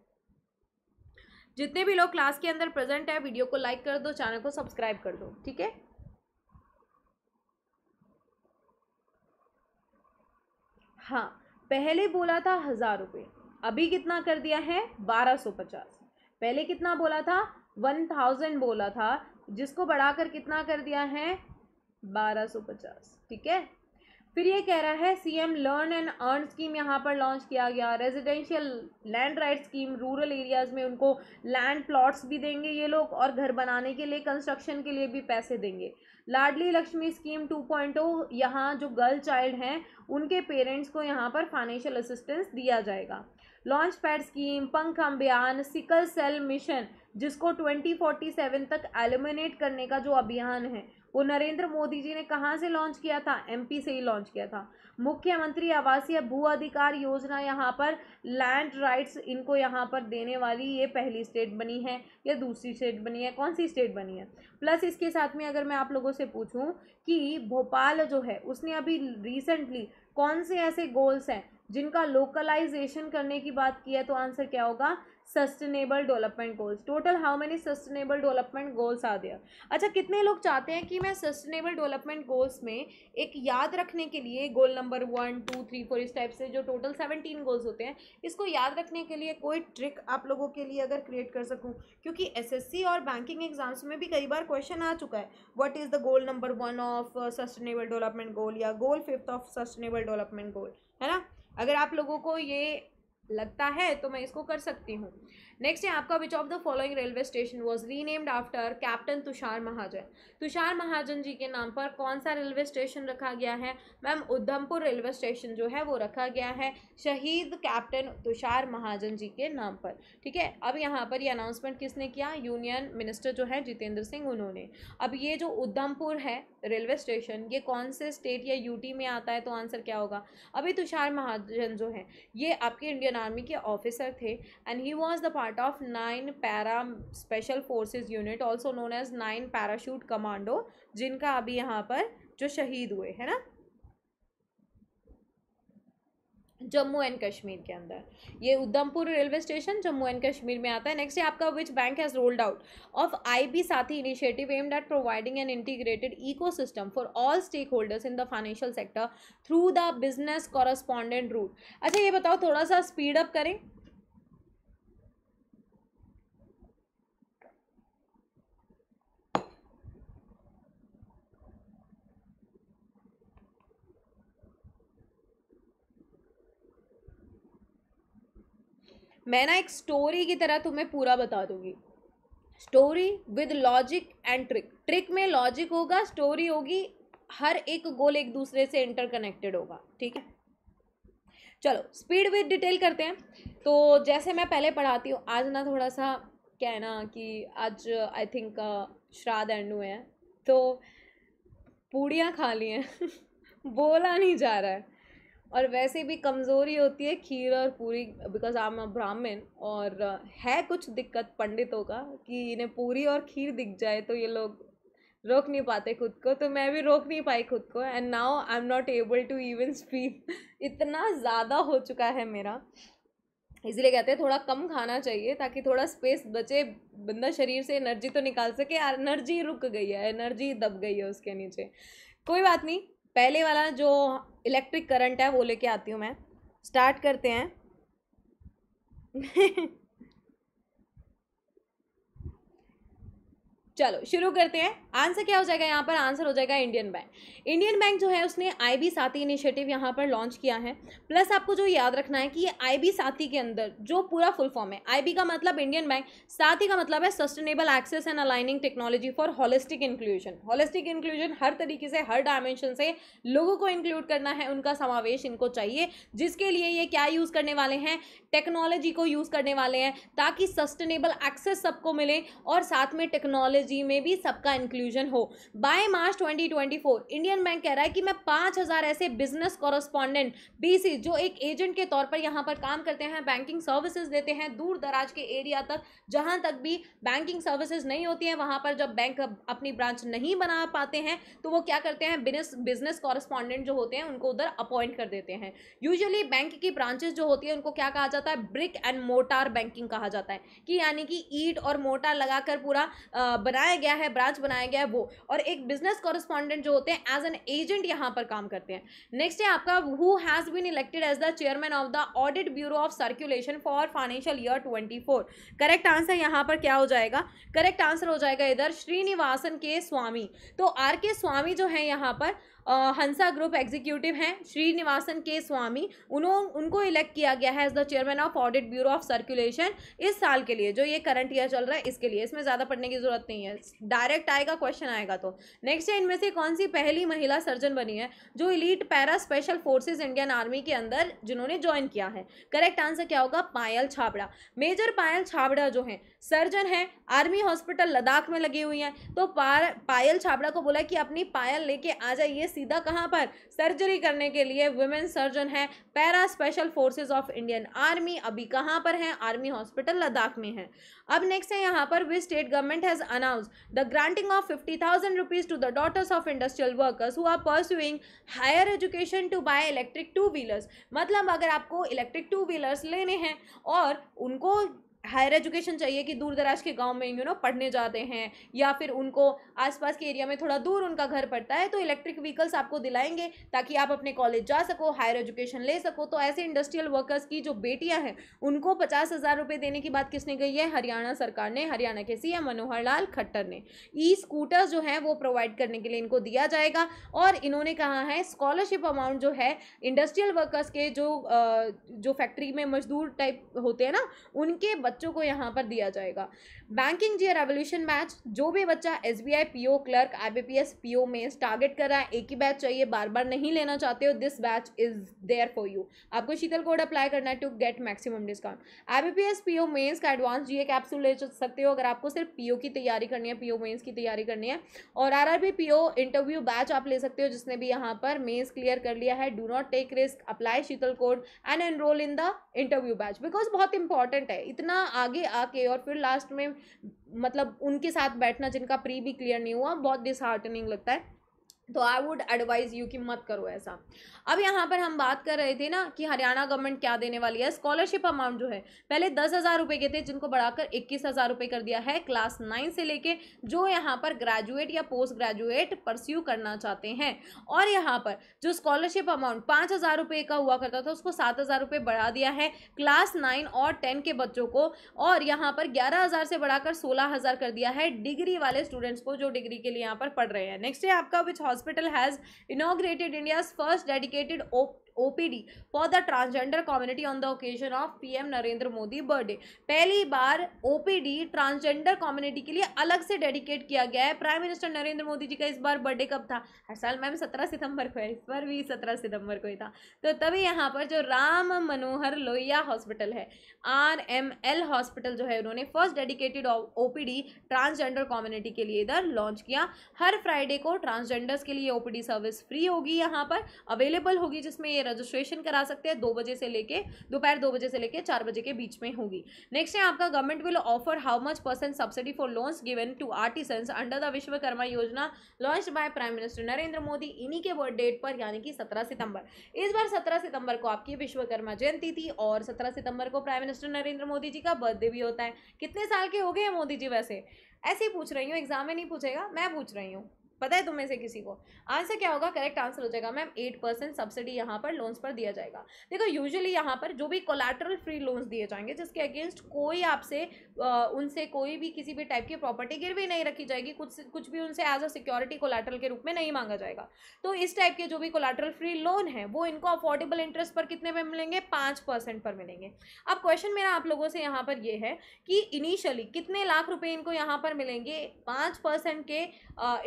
जितने भी लोग क्लास के अंदर प्रेजेंट है वीडियो को लाइक कर दो चैनल को सब्सक्राइब कर दो ठीक है हाँ पहले बोला था हज़ार रुपये अभी कितना कर दिया है बारह सौ पचास पहले कितना बोला था वन थाउजेंड बोला था जिसको बढ़ाकर कितना कर दिया है बारह सौ पचास ठीक है फिर ये कह रहा है CM learn and earn scheme यहाँ पर लॉन्च किया गया residential land right scheme rural areas में उनको लैंड प्लॉट्स भी देंगे ये लोग और घर बनाने के लिए कंस्ट्रक्शन के लिए भी पैसे देंगे लाडली लक्ष्मी स्कीम 2.0 यहाँ जो गर्ल चाइल्ड हैं उनके पेरेंट्स को यहाँ पर फाइनेंशियल असिस्टेंस दिया जाएगा लॉन्च पैड स्कीम पंख अभियान सिकल सेल मिशन जिसको 2047 तक एलिमिनेट करने का जो अभियान है वो नरेंद्र मोदी जी ने कहाँ से लॉन्च किया था एमपी से ही लॉन्च किया था मुख्यमंत्री आवासीय भू अधिकार योजना यहाँ पर लैंड राइट्स इनको यहाँ पर देने वाली ये पहली स्टेट बनी है या दूसरी स्टेट बनी है कौन सी स्टेट बनी है प्लस इसके साथ में अगर मैं आप लोगों से पूछूँ कि भोपाल जो है उसने अभी रिसेंटली कौन से ऐसे गोल्स हैं जिनका लोकलाइजेशन करने की बात की है तो आंसर क्या होगा sustainable development goals total how many sustainable development goals आ दिया अच्छा कितने लोग चाहते हैं कि मैं सस्टेनेबल डेवलपमेंट गोल्स में एक याद रखने के लिए goal number one two three four इस टाइप से जो टोटल सेवनटीन गोल्स होते हैं इसको याद रखने के लिए कोई ट्रिक आप लोगों के लिए अगर क्रिएट कर सकूँ क्योंकि सी और बैंकिंग एग्जाम्स में भी कई बार क्वेश्चन आ चुका है what is the goal number one of sustainable development goal या goal fifth of sustainable development goal है ना अगर आप लोगों को ये लगता है तो मैं इसको कर सकती हूँ नेक्स्ट है आपका which of the following railway station was renamed after captain Tushar Mahajan Tushar Mahajan ji के नाम पर कौन सा रेलवे स्टेशन रखा गया है मैम उधमपुर रेलवे स्टेशन जो है वो रखा गया है शहीद कैप्टन तुषार महाजन जी के नाम पर ठीक है अब यहाँ पर ये यह अनाउंसमेंट किसने किया यूनियन मिनिस्टर जो है जितेंद्र सिंह उन्होंने अब ये जो उधमपुर है रेलवे स्टेशन ये कौन से स्टेट या यूटी में आता है तो आंसर क्या होगा अभी तुषार महाजन जो है ये आपके इंडियन आर्मी के ऑफिसर थे and he was the part part of nine para special forces unit also known as nine parachute commando जिनका अभी यहाँ पर जो शहीद हुए है ना जम्मू एंड कश्मीर के अंदर ये Udhampur railway station Jammu and Kashmir में आता है नेक्स्ट है आपका which bank has rolled out of I B Saathi initiative aimed at providing an integrated ecosystem for all stakeholders in the financial sector through the business correspondent route अच्छा ये बताओ थोड़ा सा स्पीड अप करें मैं ना एक स्टोरी की तरह तुम्हें पूरा बता दूंगी story with logic and trick trick में लॉजिक होगा स्टोरी होगी हर एक गोल एक दूसरे से इंटरकनेक्टेड होगा ठीक है चलो स्पीड विद डिटेल करते हैं तो जैसे मैं पहले पढ़ाती हूँ आज ना थोड़ा सा क्या है ना कि आज आई थिंक श्राद्ध एंड हुए हैं तो पूड़ियाँ खा ली हैं (laughs) बोला नहीं जा रहा है और वैसे भी कमज़ोरी होती है खीर और पूरी बिकॉज आई एम अ ब्राह्मण और uh, है कुछ दिक्कत पंडितों का कि इन्हें पूरी और खीर दिख जाए तो ये लोग रोक नहीं पाते खुद को तो मैं भी रोक नहीं पाई खुद को and now I am not able to even speak इतना ज़्यादा हो चुका है मेरा इसलिए कहते हैं थोड़ा कम खाना चाहिए ताकि थोड़ा स्पेस बचे बंदा शरीर से एनर्जी तो निकाल सके एनर्जी रुक गई है एनर्जी दब गई है उसके नीचे कोई बात नहीं पहले वाला जो इलेक्ट्रिक करंट है वो लेके आती हूँ मैं स्टार्ट करते हैं (laughs) चलो शुरू करते हैं आंसर क्या हो जाएगा यहाँ पर आंसर हो जाएगा इंडियन बैंक इंडियन बैंक जो है उसने आई बी साथी इनिशिएटिव यहाँ पर लॉन्च किया है प्लस आपको जो याद रखना है कि ये आई बी साथी के अंदर जो पूरा फुल फॉर्म है आई बी का मतलब इंडियन बैंक साथी का मतलब है sustainable access and aligning technology for holistic inclusion holistic inclusion हर तरीके से हर डायमेंशन से लोगों को इंक्लूड करना है उनका समावेश इनको चाहिए जिसके लिए ये क्या यूज़ करने वाले हैं टेक्नोलॉजी को यूज़ करने वाले हैं ताकि सस्टेनेबल एक्सेस सबको मिले और साथ में टेक्नोलॉजी जी में भी सबका इंक्लूजन हो बाय मार्च 2024 इंडियन बैंक कह रहा है कि मैं 5000 ऐसे बिजनेस कॉरस्पॉन्डेंट बीसी जो एक एजेंट के तौर पर यहाँ पर काम करते हैं बैंकिंग सर्विसेज देते हैं दूर दराज के एरिया तक जहाँ तक भी बैंकिंग सर्विसेज नहीं होती हैं वहाँ पर जब बैंक अपनी ब्रांच नहीं बना पाते हैं तो वो क्या करते हैं बिजनेस बिजनेस कॉरस्पॉन्डेंट जो होते हैं उनको उधर अपॉइंट कर देते हैं यूजुअली बैंक की ब्रांचेज जो होती है उनको क्या कहा जाता है ब्रिक एंड मोटार बैंकिंग कहा जाता है कि यानी कि ईट और मोटार लगाकर पूरा आ, बनाया गया है ब्रांच बनाया गया है वो और एक बिजनेस कॉरेस्पॉन्डेंट जो होते हैं एज एन एजेंट यहाँ पर काम करते हैं नेक्स्ट है आपका who has been elected as the chairman of the audit bureau of circulation for financial year twenty correct answer यहाँ पर क्या हो जाएगा करेक्ट आंसर हो जाएगा इधर श्रीनिवासन के स्वामी तो आर के स्वामी जो है यहाँ पर हंसा ग्रुप एग्जीक्यूटिव हैं श्रीनिवासन के स्वामी उन्हों उनको इलेक्ट किया गया है as the chairman of audit bureau of circulation इस साल के लिए जो ये करंट ईयर चल रहा है इसके लिए इसमें ज़्यादा पढ़ने की जरूरत नहीं है डायरेक्ट आएगा क्वेश्चन आएगा तो नेक्स्ट है इनमें से कौन सी पहली महिला सर्जन बनी है जो elite para special forces Indian army के अंदर जिन्होंने ज्वाइन किया है करेक्ट आंसर क्या होगा पायल छाबड़ा मेजर पायल छाबड़ा जो है सर्जन है आर्मी हॉस्पिटल लद्दाख में लगी हुई हैं तो पायल छाबड़ा को बोला कि अपनी पायल लेके आ जाइए सीधा कहाँ पर सर्जरी करने के लिए वुमेन सर्जन है para special forces of Indian army अभी कहाँ पर है आर्मी हॉस्पिटल लद्दाख में है अब नेक्स्ट है यहाँ पर which state government has announce the granting of fifty thousand rupees to the daughters of industrial workers who are pursuing higher education to buy electric two wheelers मतलब अगर आपको इलेक्ट्रिक टू व्हीलर्स लेने हैं और उनको हायर एजुकेशन चाहिए कि दूर दराज के गांव में यू you नो know, पढ़ने जाते हैं या फिर उनको आसपास के एरिया में थोड़ा दूर उनका घर पड़ता है तो इलेक्ट्रिक व्हीकल्स आपको दिलाएंगे ताकि आप अपने कॉलेज जा सको हायर एजुकेशन ले सको तो ऐसे इंडस्ट्रियल वर्कर्स की जो बेटियां हैं उनको पचास हज़ार रुपये देने की बात किसने कही है हरियाणा सरकार ने हरियाणा के सी मनोहर लाल खट्टर ने ई स्कूटर्स जो हैं वो प्रोवाइड करने के लिए इनको दिया जाएगा और इन्होंने कहा है स्कॉलरशिप अमाउंट जो है इंडस्ट्रियल वर्कर्स के जो जो फैक्ट्री में मजदूर टाइप होते हैं ना उनके बच्चों को यहाँ पर दिया जाएगा बैंकिंग जी रेवोल्यूशन बैच जो भी बच्चा S B I P O clerk I B P S P O में टारगेट कर रहा है एक ही बैच चाहिए बार बार नहीं लेना चाहते हो this batch is there for you आपको शीतल कोड अप्लाई करना है to get maximum discount I B P S P O mains का एडवांस जी ए कैप्सूल ले सकते हो अगर आपको सिर्फ पी ओ की तैयारी करनी है पी ओ मेन्स की तैयारी करनी है और R R B P O interview batch आप ले सकते हो जिसने भी यहाँ पर मेन्स क्लियर कर लिया है do not take risk apply Sheetal code and enrol in the interview batch because बहुत इंपॉर्टेंट है इतना आगे आके और फिर लास्ट में मतलब उनके साथ बैठना जिनका प्री भी क्लियर नहीं हुआ बहुत डिसहार्टनिंग लगता है तो आई वुड एडवाइज़ यू कि मत करो ऐसा अब यहाँ पर हम बात कर रहे थे ना कि हरियाणा गवर्नमेंट क्या देने वाली है स्कॉलरशिप अमाउंट जो है पहले दस हज़ार रुपये के थे जिनको बढ़ाकर इक्कीस हज़ार रुपये कर दिया है क्लास नाइन से लेके जो यहाँ पर ग्रेजुएट या पोस्ट ग्रेजुएट परस्यू करना चाहते हैं और यहाँ पर जो स्कॉलरशिप अमाउंट पाँच हज़ार रुपये का हुआ करता था उसको सात हज़ार रुपये बढ़ा दिया है क्लास नाइन और टेन के बच्चों को और यहाँ पर ग्यारह हज़ार से बढ़ाकर सोलह हज़ार कर दिया है डिग्री वाले स्टूडेंट्स को जो डिग्री के लिए यहाँ पर पढ़ रहे हैं नेक्स्ट है आपका which hospital has inaugurated India's first dedicated op OPD for the transgender community on the occasion of M Narendra Modi birthday पहली बार ओपीडी ट्रांसजेंडर कम्युनिटी के लिए अलग से डेडिकेट किया गया है प्राइम मिनिस्टर नरेंद्र मोदी जी का इस बार बर्थडे कब था हर साल मैम सत्रह सितंबर को है इस बार भी सत्रह सितंबर को ही था तो तभी यहाँ पर जो राम मनोहर लोहिया हॉस्पिटल है आर एम एल हॉस्पिटल जो है उन्होंने first dedicated OPD transgender community के लिए इधर लॉन्च किया हर फ्राइडे को ट्रांसजेंडर्स के लिए ओपीडी सर्विस फ्री होगी यहाँ पर अवेलेबल होगी जिसमें लिए रजिस्ट्रेशन करा सकते हैं दो बजे से लेके दोपहर दो बजे से लेके चार बजे के बीच में होगी नेक्स्ट है आपका government will offer how much percent subsidy for loans given to artisans under the Vishwakarma Yojana launch by prime minister Narendra Modi इन्हीं के बर्थ डेट पर यानी कि सत्रह सितंबर इस बार सत्रह सितंबर को आपकी विश्वकर्मा जयंती थी और सत्रह सितंबर को प्राइम मिनिस्टर नरेंद्र मोदी जी का बर्थडे भी होता है कितने साल के हो गए हैं मोदी जी वैसे ऐसे ही पूछ रही हूँ एग्जाम में नहीं पूछेगा मैं पूछ रही हूँ पता है तुम्हें से किसी को आंसर क्या होगा करेक्ट आंसर हो जाएगा मैम एट परसेंट सब्सिडी यहाँ पर लोन्स पर दिया जाएगा देखो यूजुअली यहाँ पर जो भी कोलाटरल फ्री लोन्स दिए जाएंगे जिसके अगेंस्ट कोई आपसे उनसे कोई भी किसी भी टाइप की प्रॉपर्टी गिरवी नहीं रखी जाएगी कुछ कुछ भी उनसे एज अ सिक्योरिटी कोलाटरल के रूप में नहीं मांगा जाएगा तो इस टाइप के जो भी कोलाटरल फ्री लोन है वो इनको अफोर्डेबल इंटरेस्ट पर कितने में मिलेंगे पाँच परसेंट पर मिलेंगे अब क्वेश्चन मेरा आप लोगों से यहाँ पर ये है कि इनिशियली कितने लाख रुपए इनको यहाँ पर मिलेंगे पाँच परसेंट के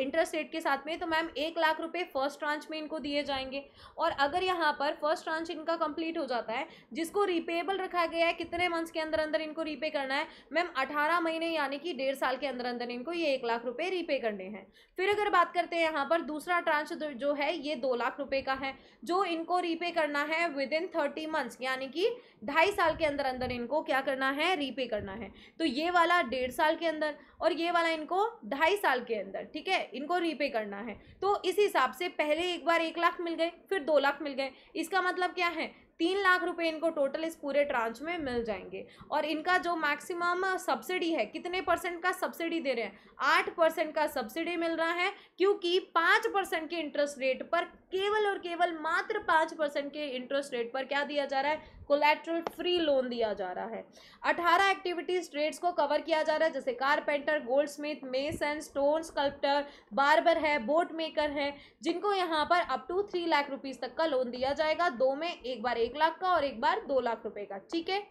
इंटरेस्ट रेट रेट के साथ में तो मैम एक लाख रुपए फर्स्ट ट्रांच में इनको दिए जाएंगे और अगर यहाँ पर फर्स्ट ट्रांच इनका कंप्लीट हो जाता है जिसको रिपेबल रखा गया है कितने मंथ्स के अंदर अंदर इनको रीपे करना है मैम अठारह महीने यानी कि डेढ़ साल के अंदर अंदर इनको ये एक लाख रुपये रीपे करने हैं फिर अगर बात करते हैं यहाँ पर दूसरा ट्रांच जो है ये दो लाख रुपये का है जो इनको रीपे करना है विद इन थर्टी मंथ्स यानी कि ढाई साल के अंदर अंदर इनको क्या करना है रीपे करना है तो ये वाला डेढ़ साल के अंदर और ये वाला इनको ढाई साल के अंदर ठीक है इनको रीपे करना है तो इस हिसाब से पहले एक बार एक लाख मिल गए फिर दो लाख मिल गए इसका मतलब क्या है तीन लाख रुपए इनको टोटल इस पूरे ट्रांच में मिल जाएंगे और इनका जो मैक्सिमम सब्सिडी है कितने परसेंट का सब्सिडी दे रहे हैं आठ परसेंट का सब्सिडी मिल रहा है क्योंकि पाँच परसेंट के इंटरेस्ट रेट पर केवल और केवल मात्र पाँच परसेंट के इंटरेस्ट रेट पर क्या दिया जा रहा है कोलेट्रल फ्री लोन दिया जा रहा है अठारह एक्टिविटीज ट्रेड्स को कवर किया जा रहा है जैसे carpenter goldsmith and stone sculptor barber है बोट मेकर है जिनको यहाँ पर up to three lakh rupees तक का लोन दिया जाएगा दो में एक बार एक लाख का और एक बार दो लाख रुपये का ठीक है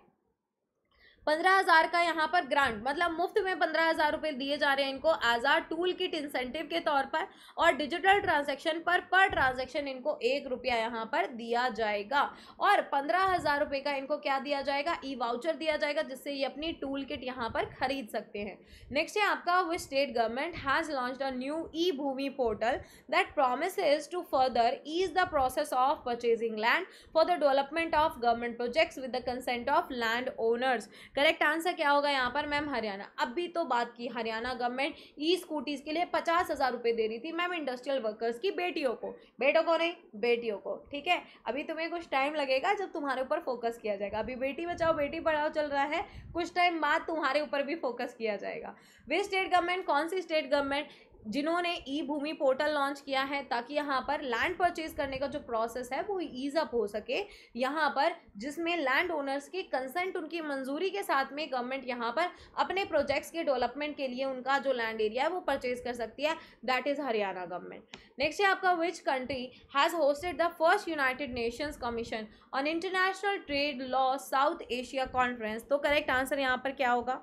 पंद्रह हज़ार का यहाँ पर ग्रांट मतलब मुफ्त में पंद्रह हज़ार रुपये दिए जा रहे हैं इनको as a tool kit incentive के तौर पर और डिजिटल ट्रांजेक्शन पर पर ट्रांजेक्शन इनको एक रुपया यहाँ पर दिया जाएगा और पंद्रह हज़ार रुपये का इनको क्या दिया जाएगा ई वाउचर दिया जाएगा जिससे ये अपनी टूल किट यहाँ पर खरीद सकते हैं नेक्स्ट है आपका वो state government has launch a new e Bhoomi portal that promise to further ease the process of purchasing land for the development of government projects with the consent of land owners correct answer क्या होगा यहाँ पर ma'am Haryana अभी तो बात की Haryana government e scooties के लिए पचास हज़ार रुपये दे रही थी मैम इंडस्ट्रियल वर्कर्स की बेटियों को बेटों को नहीं बेटियों को ठीक है अभी तुम्हें कुछ टाइम लगेगा जब तुम्हारे ऊपर फोकस किया जाएगा अभी बेटी बचाओ बेटी पढ़ाओ चल रहा है कुछ टाइम बाद तुम्हारे ऊपर भी फोकस किया जाएगा वे स्टेट गवर्नमेंट कौन सी स्टेट गवर्नमेंट जिन्होंने ई भूमि पोर्टल लॉन्च किया है ताकि यहाँ पर लैंड परचेज करने का जो प्रोसेस है वो ईज अप हो सके यहाँ पर जिसमें लैंड ओनर्स की कंसेंट उनकी मंजूरी के साथ में गवर्नमेंट यहाँ पर अपने प्रोजेक्ट्स के डेवलपमेंट के लिए उनका जो लैंड एरिया है वो परचेज कर सकती है that is Haryana government next है आपका which country has hosted the first United Nations commission on international trade law South Asia conference तो करेक्ट आंसर यहाँ पर क्या होगा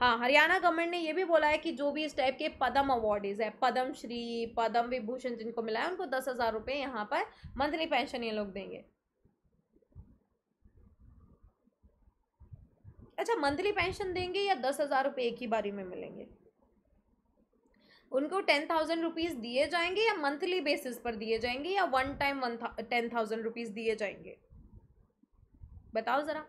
हाँ हरियाणा गवर्नमेंट ने ये भी बोला है कि जो भी इस टाइप के पदम अवार्डीज है पदम श्री पदम विभूषण जिनको मिला है उनको दस हज़ार रुपये यहाँ पर मंथली पेंशन ये लोग देंगे अच्छा मंथली पेंशन देंगे या दस हज़ार रुपये एक ही बारी में मिलेंगे उनको टेन थाउजेंड रुपीज़ दिए जाएंगे या मंथली बेसिस पर दिए जाएंगे या one time ten thousand rupees दिए जाएंगे बताओ ज़रा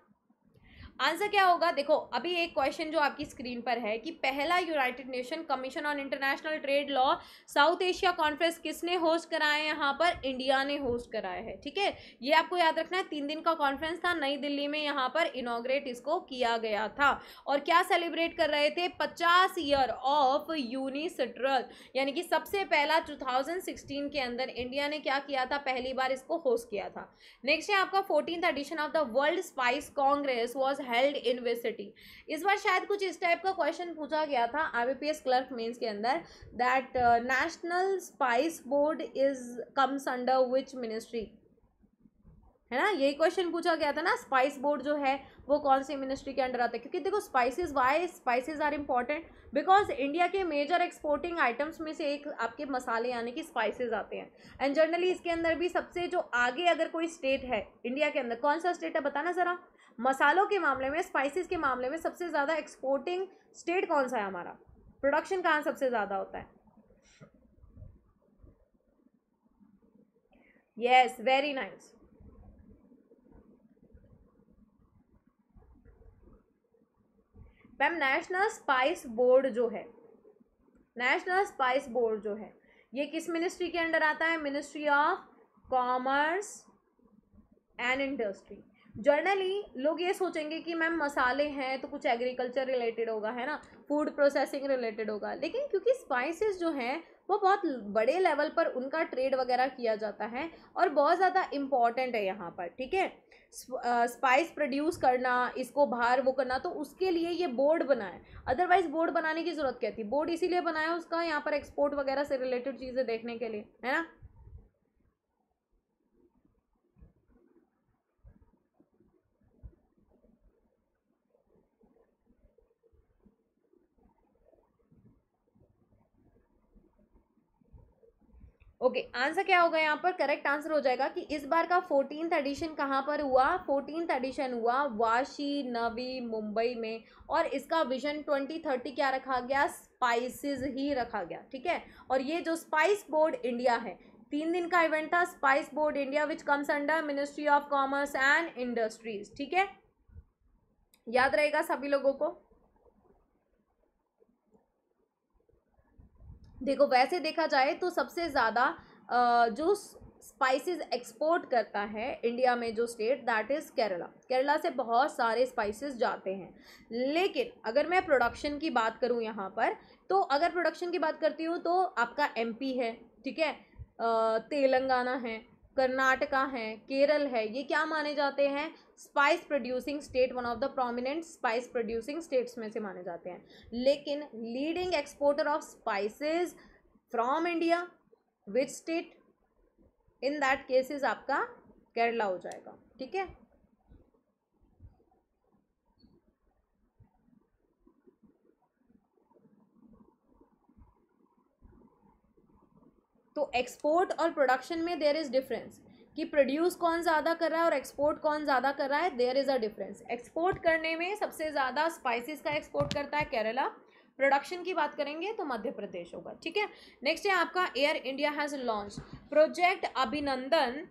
आंसर क्या होगा देखो अभी एक क्वेश्चन जो आपकी स्क्रीन पर है कि पहला United Nation commission on international trade law South Asia conference किसने होस्ट कराया है यहाँ पर इंडिया ने होस्ट कराया है ठीक है ये आपको याद रखना है तीन दिन का कॉन्फ्रेंस था नई दिल्ली में यहाँ पर इनोग्रेट इसको किया गया था और क्या सेलिब्रेट कर रहे थे पचास ईयर ऑफ यूनिसट्रल यानी कि सबसे पहला टू के अंदर इंडिया ने क्या किया था पहली बार इसको होस्ट किया था नेक्स्ट है आपका fourteen edition of the world spice congress was held in city इस बार शायद कुछ इस टाइप का क्वेश्चन पूछा गया था एस क्लर्क मीन्स के अंदर that national spice board is comes under which ministry है ना यही क्वेश्चन पूछा गया था ना स्पाइस बोर्ड जो है वो कौन सी मिनिस्ट्री के अंडर आता है क्योंकि देखो spices why spices are important because India के मेजर एक्सपोर्टिंग आइटम्स में से एक आपके मसाले यानी कि स्पाइसेस आते हैं एंड जनरली इसके अंदर भी सबसे जो आगे अगर कोई स्टेट है इंडिया के अंदर कौन सा स्टेट है बताना ज़रा मसालों के मामले में स्पाइसेस के मामले में सबसे ज़्यादा एक्सपोर्टिंग स्टेट कौन सा है हमारा प्रोडक्शन कहाँ सबसे ज़्यादा होता है yes very nice ma'am national spice board जो है नेशनल स्पाइस बोर्ड जो है ये किस मिनिस्ट्री के अंडर आता है ministry of commerce and industry generally लोग ये सोचेंगे कि मैम मसाले हैं तो कुछ एग्रीकल्चर रिलेटेड होगा है ना फूड प्रोसेसिंग रिलेटेड होगा लेकिन क्योंकि स्पाइसेस जो हैं वो बहुत बड़े लेवल पर उनका ट्रेड वगैरह किया जाता है और बहुत ज़्यादा इम्पॉर्टेंट है यहाँ पर ठीक है स्पाइस प्रोड्यूस करना इसको बाहर वो करना तो उसके लिए ये बोर्ड बनाए अदरवाइज बोर्ड बनाने की ज़रूरत क्या थी बोर्ड इसीलिए बनाया उसका यहाँ पर एक्सपोर्ट वगैरह से रिलेटेड चीज़ें देखने के लिए है ना ओके okay, आंसर क्या होगा यहाँ पर करेक्ट आंसर हो जाएगा कि इस बार का फोर्टीन एडिशन कहाँ पर हुआ फोर्टीन एडिशन हुआ वाशी नवी मुंबई में और इसका विजन ट्वेंटी थर्टी क्या रखा गया स्पाइसेस ही रखा गया ठीक है और ये जो स्पाइस बोर्ड इंडिया है तीन दिन का इवेंट था spice board India which comes under ministry of commerce and industries ठीक है याद रहेगा सभी लोगों को देखो वैसे देखा जाए तो सबसे ज़्यादा जो स्पाइसेस एक्सपोर्ट करता है इंडिया में जो state that is Kerala Kerala से बहुत सारे स्पाइसेस जाते हैं लेकिन अगर मैं प्रोडक्शन की बात करूँ यहाँ पर तो अगर प्रोडक्शन की बात करती हूँ तो आपका एमपी है ठीक है तेलंगाना है कर्नाटका है केरल है ये क्या माने जाते हैं spice producing state one of the prominent spice producing states में से माने जाते हैं लेकिन leading exporter of spices from India which state in that cases आपका केरला हो जाएगा ठीक है तो एक्सपोर्ट और प्रोडक्शन में देर इज़ डिफरेंस कि प्रोड्यूस कौन ज़्यादा कर रहा है और एक्सपोर्ट कौन ज़्यादा कर रहा है there is a difference export करने में सबसे ज़्यादा स्पाइसेस का एक्सपोर्ट करता है केरला प्रोडक्शन की बात करेंगे तो मध्य प्रदेश होगा ठीक है नेक्स्ट है आपका Air India has launch project Abhinandan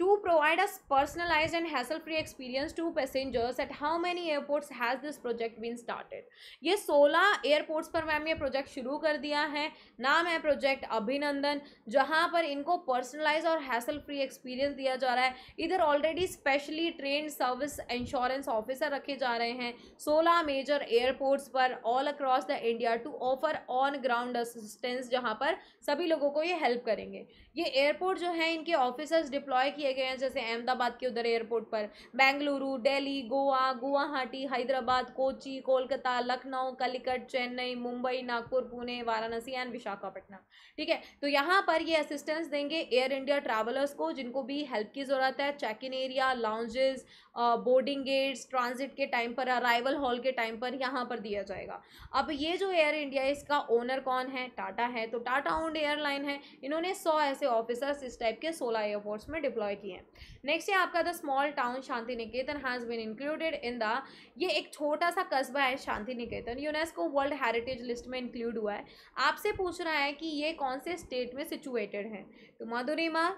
to provide us personalise and hassle free experience to passengers at how many airports has this project been started ये सोलह एयरपोर्ट्स पर मैम ये प्रोजेक्ट शुरू कर दिया है नाम है प्रोजेक्ट अभिनंदन जहाँ पर इनको पर्सनलाइज और हैसल फ्री एक्सपीरियंस दिया जा रहा है इधर already specially train service insurance officer रखे जा रहे हैं सोलह मेजर एयरपोर्ट्स पर all across the India to offer on ground assistance जहाँ पर सभी लोगों को ये हेल्प करेंगे ये एयरपोर्ट जो है इनके ऑफिसर्स डिप्लॉय किए गए हैं जैसे अहमदाबाद के उधर एयरपोर्ट पर बेंगलुरु दिल्ली गोवा गुवाहाटी हैदराबाद कोची कोलकाता लखनऊ कलिकट चेन्नई मुंबई नागपुर पुणे वाराणसी एंड विशाखापट्टनम ठीक है तो यहाँ पर ये असिस्टेंस देंगे एयर इंडिया ट्रैवलर्स को जिनको भी हेल्प की ज़रूरत है check in area lounges boarding gates transit के टाइम पर अराइवल हॉल के टाइम पर यहाँ पर दिया जाएगा अब ये जो एयर इंडिया है इसका ओनर कौन है टाटा है तो टाटा ओन्ड एयरलाइन है इन्होंने सौ ऐसे ऑफिसर्स इस टाइप के सोलह एयरपोर्ट्स में डिप्लॉय किए हैं नेक्स्ट है आपका the small town Santiniketan has been included in the ये एक छोटा सा कस्बा है Santiniketan UNESCO world heritage list में इंक्लूड हुआ है आपसे पूछ रहा है कि ये कौन से स्टेट में सिचुएटेड है तो Madhurima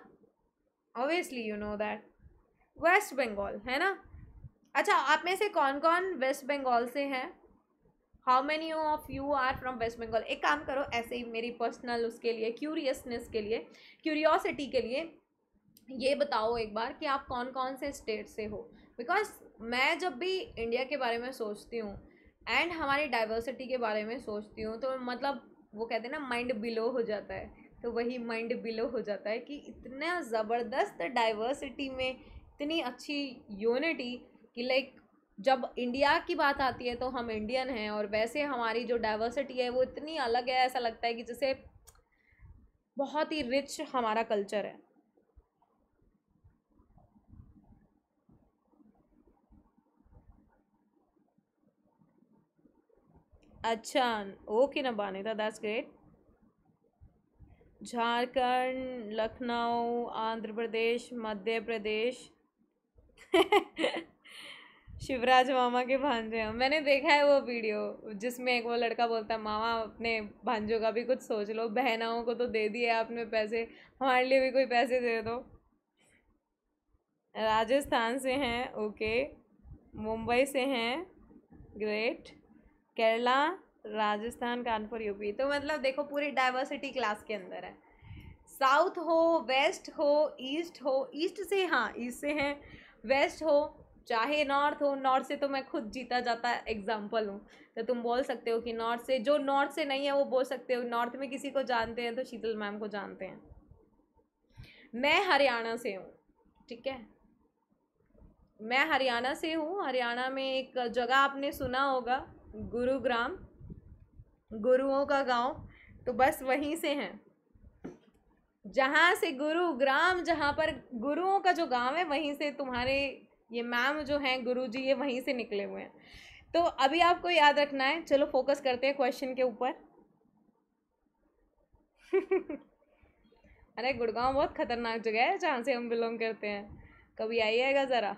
obviously you know that West Bengal है ना अच्छा आप में से कौन कौन वेस्ट बंगाल से हैं how many of you are from West Bengal एक काम करो ऐसे ही मेरी पर्सनल उसके लिए क्यूरियसनेस के लिए क्यूरियोसिटी के लिए ये बताओ एक बार कि आप कौन कौन से स्टेट से हो बिकॉज मैं जब भी इंडिया के बारे में सोचती हूँ एंड हमारी डाइवर्सिटी के बारे में सोचती हूँ तो मतलब वो कहते हैं ना माइंड बिलो हो जाता है तो वही माइंड बिलो हो जाता है कि इतना ज़बरदस्त डाइवर्सिटी में इतनी अच्छी यूनिटी कि लाइक जब इंडिया की बात आती है तो हम इंडियन हैं और वैसे हमारी जो डाइवर्सिटी है वो इतनी अलग है ऐसा लगता है कि जैसे बहुत ही रिच हमारा कल्चर है अच्छा ओके ना था दैट्स ग्रेट झारखंड लखनऊ आंध्र प्रदेश मध्य प्रदेश (laughs) शिवराज मामा के भांजे हैं मैंने देखा है वो वीडियो जिसमें एक वो लड़का बोलता है मामा अपने भांजों का भी कुछ सोच लो बहनाओं को तो दे दिए आपने पैसे हमारे लिए भी कोई पैसे दे दो राजस्थान से हैं ओके मुंबई से हैं ग्रेट केरला राजस्थान कानपुर यूपी तो मतलब देखो पूरी डाइवर्सिटी क्लास के अंदर है साउथ हो वेस्ट हो ईस्ट हो ईस्ट से हाँ ईस्ट से हैं वेस्ट हो चाहे नॉर्थ हो नॉर्थ से तो मैं खुद जीता जाता एग्जाम्पल हूँ तो तुम बोल सकते हो कि नॉर्थ से जो नॉर्थ से नहीं है वो बोल सकते हो नॉर्थ में किसी को जानते हैं तो शीतल मैम को जानते हैं मैं हरियाणा से हूँ ठीक है मैं हरियाणा से हूँ हरियाणा में एक जगह आपने सुना होगा गुरुग्राम गुरुओं का गांव तो बस वहीं से हैं जहाँ से गुरु ग्राम जहाँ पर गुरुओं का जो गांव है वहीं से तुम्हारे ये मैम जो हैं गुरु जी ये वहीं से निकले हुए हैं तो अभी आपको याद रखना है चलो फोकस करते हैं क्वेश्चन के ऊपर (laughs) अरे गुड़गांव बहुत खतरनाक जगह है जहाँ से हम बिलोंग करते हैं कभी आइएगा ज़रा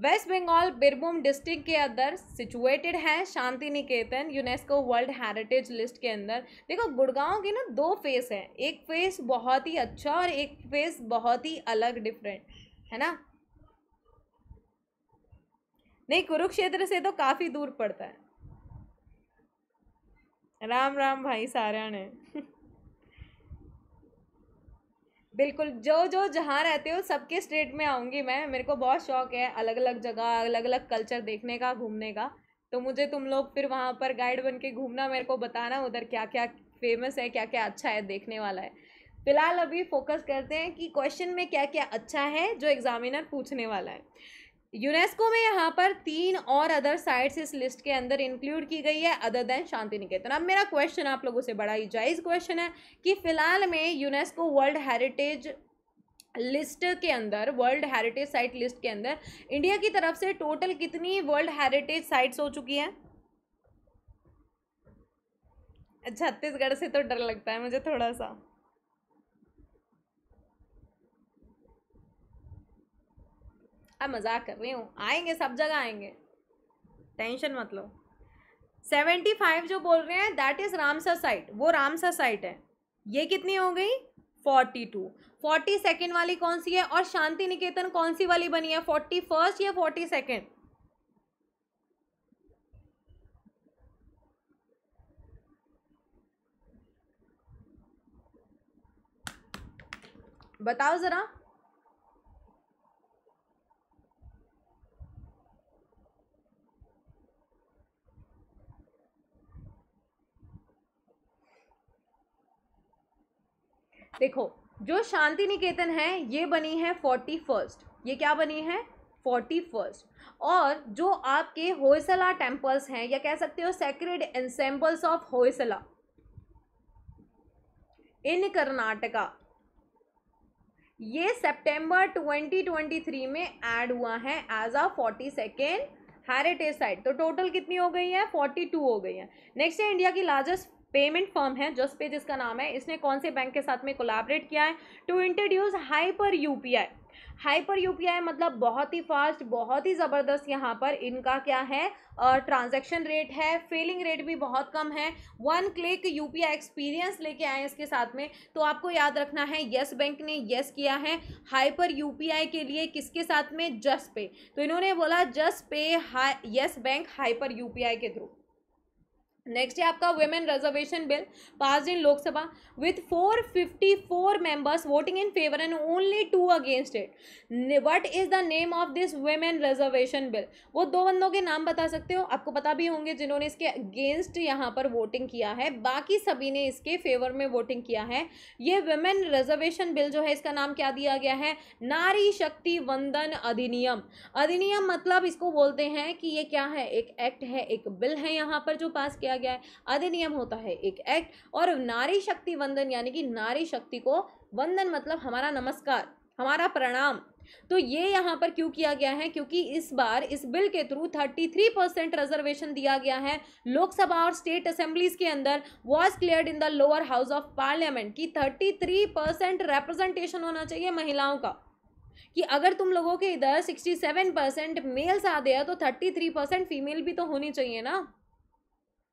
वेस्ट बंगाल बिरभूम डिस्ट्रिक्ट के अंदर सिचुएटेड है Santiniketan UNESCO world heritage list के अंदर देखो गुड़गांव के ना दो फेस हैं एक फेस बहुत ही अच्छा और एक फेस बहुत ही अलग डिफरेंट है ना नहीं कुरुक्षेत्र से तो काफ़ी दूर पड़ता है राम राम भाई सारा ने बिल्कुल जो जो जहाँ रहते हो सबके स्टेट में आऊँगी मैं मेरे को बहुत शौक है अलग अलग जगह अलग अलग कल्चर देखने का घूमने का तो मुझे तुम लोग फिर वहाँ पर गाइड बन के घूमना मेरे को बताना उधर क्या क्या फेमस है क्या क्या अच्छा है देखने वाला है फिलहाल अभी फोकस करते हैं कि क्वेश्चन में क्या क्या अच्छा है जो एग्जामिनर पूछने वाला है यूनेस्को में यहाँ पर तीन और अदर साइट्स इस लिस्ट के अंदर इंक्लूड की गई है अदर देन शांति निकेतन अब मेरा क्वेश्चन आप लोगों से बड़ा ही जायज़ क्वेश्चन है कि फ़िलहाल में यूनेस्को वर्ल्ड हेरिटेज लिस्ट के अंदर वर्ल्ड हेरिटेज साइट लिस्ट के अंदर इंडिया की तरफ से टोटल कितनी वर्ल्ड हेरिटेज साइट्स हो चुकी हैं छत्तीसगढ़ से तो डर लगता है मुझे थोड़ा सा अब मजाक कर रही हूँ आएंगे सब जगह आएंगे टेंशन मत लो सेवेंटी फाइव जो बोल रहे हैं दैट इज़ रामसर साइट वो रामसर साइट है ये कितनी हो गई फोर्टी टू फोर्टी सेकेंड वाली कौन सी है और शांति निकेतन कौन सी वाली बनी है फोर्टी फर्स्ट या फोर्टी सेकेंड बताओ ज़रा देखो जो शांति निकेतन है ये बनी है फोर्टी फर्स्ट ये क्या बनी है फोर्टी फर्स्ट और जो आपके होयसला टेम्पल्स हैं या कह सकते हो sacred ensembles of Hoysala in Karnataka ये सितंबर 2023 में ऐड हुआ है as a forty second heritage site तो टोटल कितनी हो गई है 42 हो गई है नेक्स्ट है इंडिया की लार्जेस्ट पेमेंट फॉर्म है जस्ट पे जिसका नाम है इसने कौन से बैंक के साथ में कोलाबरेट किया है to introduce hyper I hyper I मतलब बहुत ही फास्ट बहुत ही ज़बरदस्त यहाँ पर इनका क्या है ट्रांजैक्शन रेट है फेलिंग रेट भी बहुत कम है वन क्लिक आई एक्सपीरियंस लेके आए इसके साथ में तो आपको याद रखना है येस बैंक ने येस किया है हाइपर आई के लिए किसके साथ में जस्ट पे तो इन्होंने बोला just pay high yes bank hyper I के थ्रू नेक्स्ट है आपका women reservation bill pass in Lok Sabha with 454 members voting in favour and only two against it what is the name of this women reservation bill वो दो बंदों के नाम बता सकते हो आपको पता भी होंगे जिन्होंने इसके अगेंस्ट यहाँ पर वोटिंग किया है बाकी सभी ने इसके फेवर में वोटिंग किया है ये वेमेन रिजर्वेशन बिल जो है इसका नाम क्या दिया गया है नारी शक्ति वंदन अधिनियम अधिनियम मतलब इसको बोलते हैं कि ये क्या है एक एक्ट है एक बिल है यहाँ पर जो पास किया किया गया है अधिनियम होता है एक एक्ट और नारी शक्ति वंदन यानी कि नारी शक्ति को वंदन मतलब हमारा नमस्कार हमारा प्रणाम तो ये यहाँ पर क्यों किया गया है क्योंकि इस बार इस बिल के थ्रू 33 परसेंट रिजर्वेशन दिया गया है लोकसभा और स्टेट असेंबलीज के अंदर was clear in the lower house of parliament की 33 परसेंट रिप्रेजेंटेशन होना चाहिए महिलाओं का कि अगर तुम लोगों के इधर 67 परसेंट मेल्स आ गया तो 33 परसेंट फीमेल भी तो होनी चाहिए ना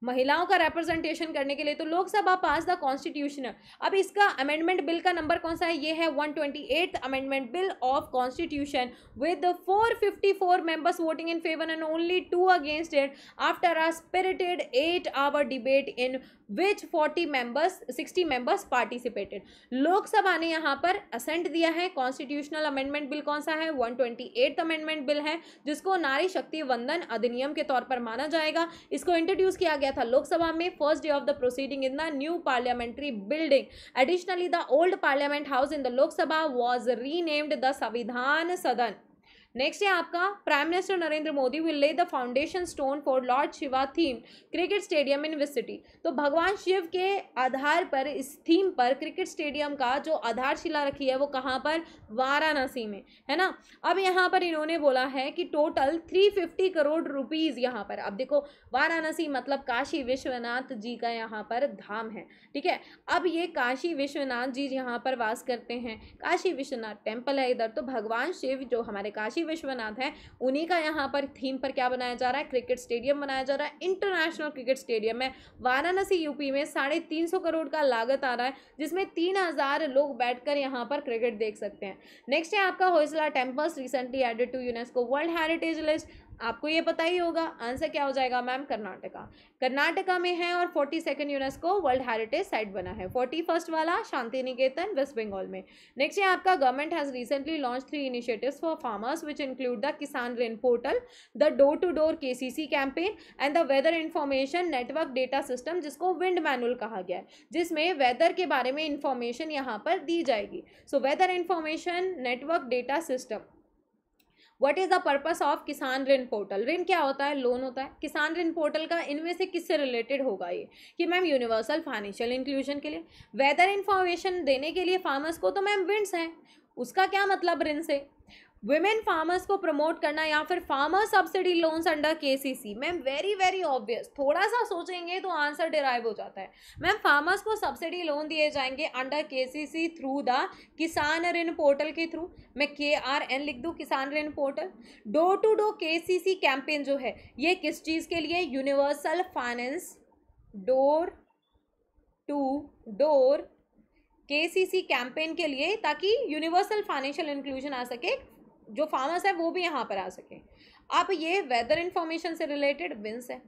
महिलाओं का रिप्रेजेंटेशन करने के लिए तो लोकसभा पास द कॉन्स्टिट्यूशन अब इसका अमेंडमेंट बिल का नंबर कौन सा है ये है one twenty eight amendment bill of constitution with four fifty four members voting in favour and only two against it after a spirited eight hour debate in which forty members sixty members participated Lok Sabha ने यहाँ पर ascent दिया है constitutional amendment bill कौन सा है one twenty eight amendment bill है जिसको नारी शक्ति वंदन अधिनियम के तौर पर माना जाएगा इसको इंट्रोड्यूस किया गया गया था लोकसभा में first day of the proceeding in the new parliamentary building additionally the old parliament house in the Lok Sabha was renamed the Samvidhan Sadan next है आपका prime minister Narendra Modi will lay the foundation stone for lord Shiva theme cricket stadium in विटी तो भगवान शिव के आधार पर इस theme पर cricket stadium का जो आधारशिला रखी है वो कहाँ पर वाराणसी में है ना अब यहाँ पर इन्होंने बोला है कि टोटल 350 करोड़ रुपीज यहाँ पर अब देखो वाराणसी मतलब काशी विश्वनाथ जी का यहाँ पर धाम है ठीक है अब ये काशी विश्वनाथ जी यहाँ पर वास करते हैं काशी विश्वनाथ टेम्पल है इधर तो भगवान शिव जो हमारे काशी काशी विश्वनाथ है उन्हीं का यहाँ पर थीम पर क्या बनाया जा रहा है क्रिकेट स्टेडियम बनाया जा रहा है इंटरनेशनल क्रिकेट स्टेडियम है वाराणसी यूपी में साढ़े तीन सौ करोड़ का लागत आ रहा है जिसमें तीन हज़ार लोग बैठकर यहाँ पर क्रिकेट देख सकते हैं नेक्स्ट है आपका Hoysala temples recently added to UNESCO world heritage list आपको ये पता ही होगा आंसर क्या हो जाएगा मैम कर्नाटका कर्नाटका में है और forty second UNESCO world heritage site बना है फोर्टी फर्स्ट वाला शांति निकेतन वेस्ट बंगाल में नेक्स्ट है आपका government has recently launch three initiatives for farmers which include the Kisan Rin portal the door to door K C C campaign and the weather information network data system जिसको wind manual कहा गया है जिसमें weather के बारे में इंफॉर्मेशन यहाँ पर दी जाएगी so weather information network data system what is the purpose of Kisan Rin portal ऋण क्या होता है लोन होता है किसान ऋण पोर्टल का इनमें से किससे रिलेटेड होगा ये कि मैम यूनिवर्सल फाइनेंशियल इंक्लूजन के लिए वेदर इन्फॉर्मेशन देने के लिए फार्मर्स को तो मैम विंड्स हैं उसका क्या मतलब ऋण से वुमेन फार्मर्स को प्रमोट करना या फिर farmer subsidy loans under KCC ma'am very very obvious थोड़ा सा सोचेंगे तो आंसर डिराइव हो जाता है मैम फार्मर्स को सब्सिडी लोन दिए जाएंगे अंडर केसीसी थ्रू द किसान ऋण पोर्टल के थ्रू मैं के आर एन लिख दूँ Kisan Rin portal door to door K campaign जो है ये किस चीज़ के लिए universal finance door to door KCC campaign के लिए ताकि यूनिवर्सल फाइनेंशियल इंक्लूजन आ सके जो फार्मर्स है वो भी यहाँ पर आ सकें अब ये वेदर इन्फॉर्मेशन से रिलेटेड विंस है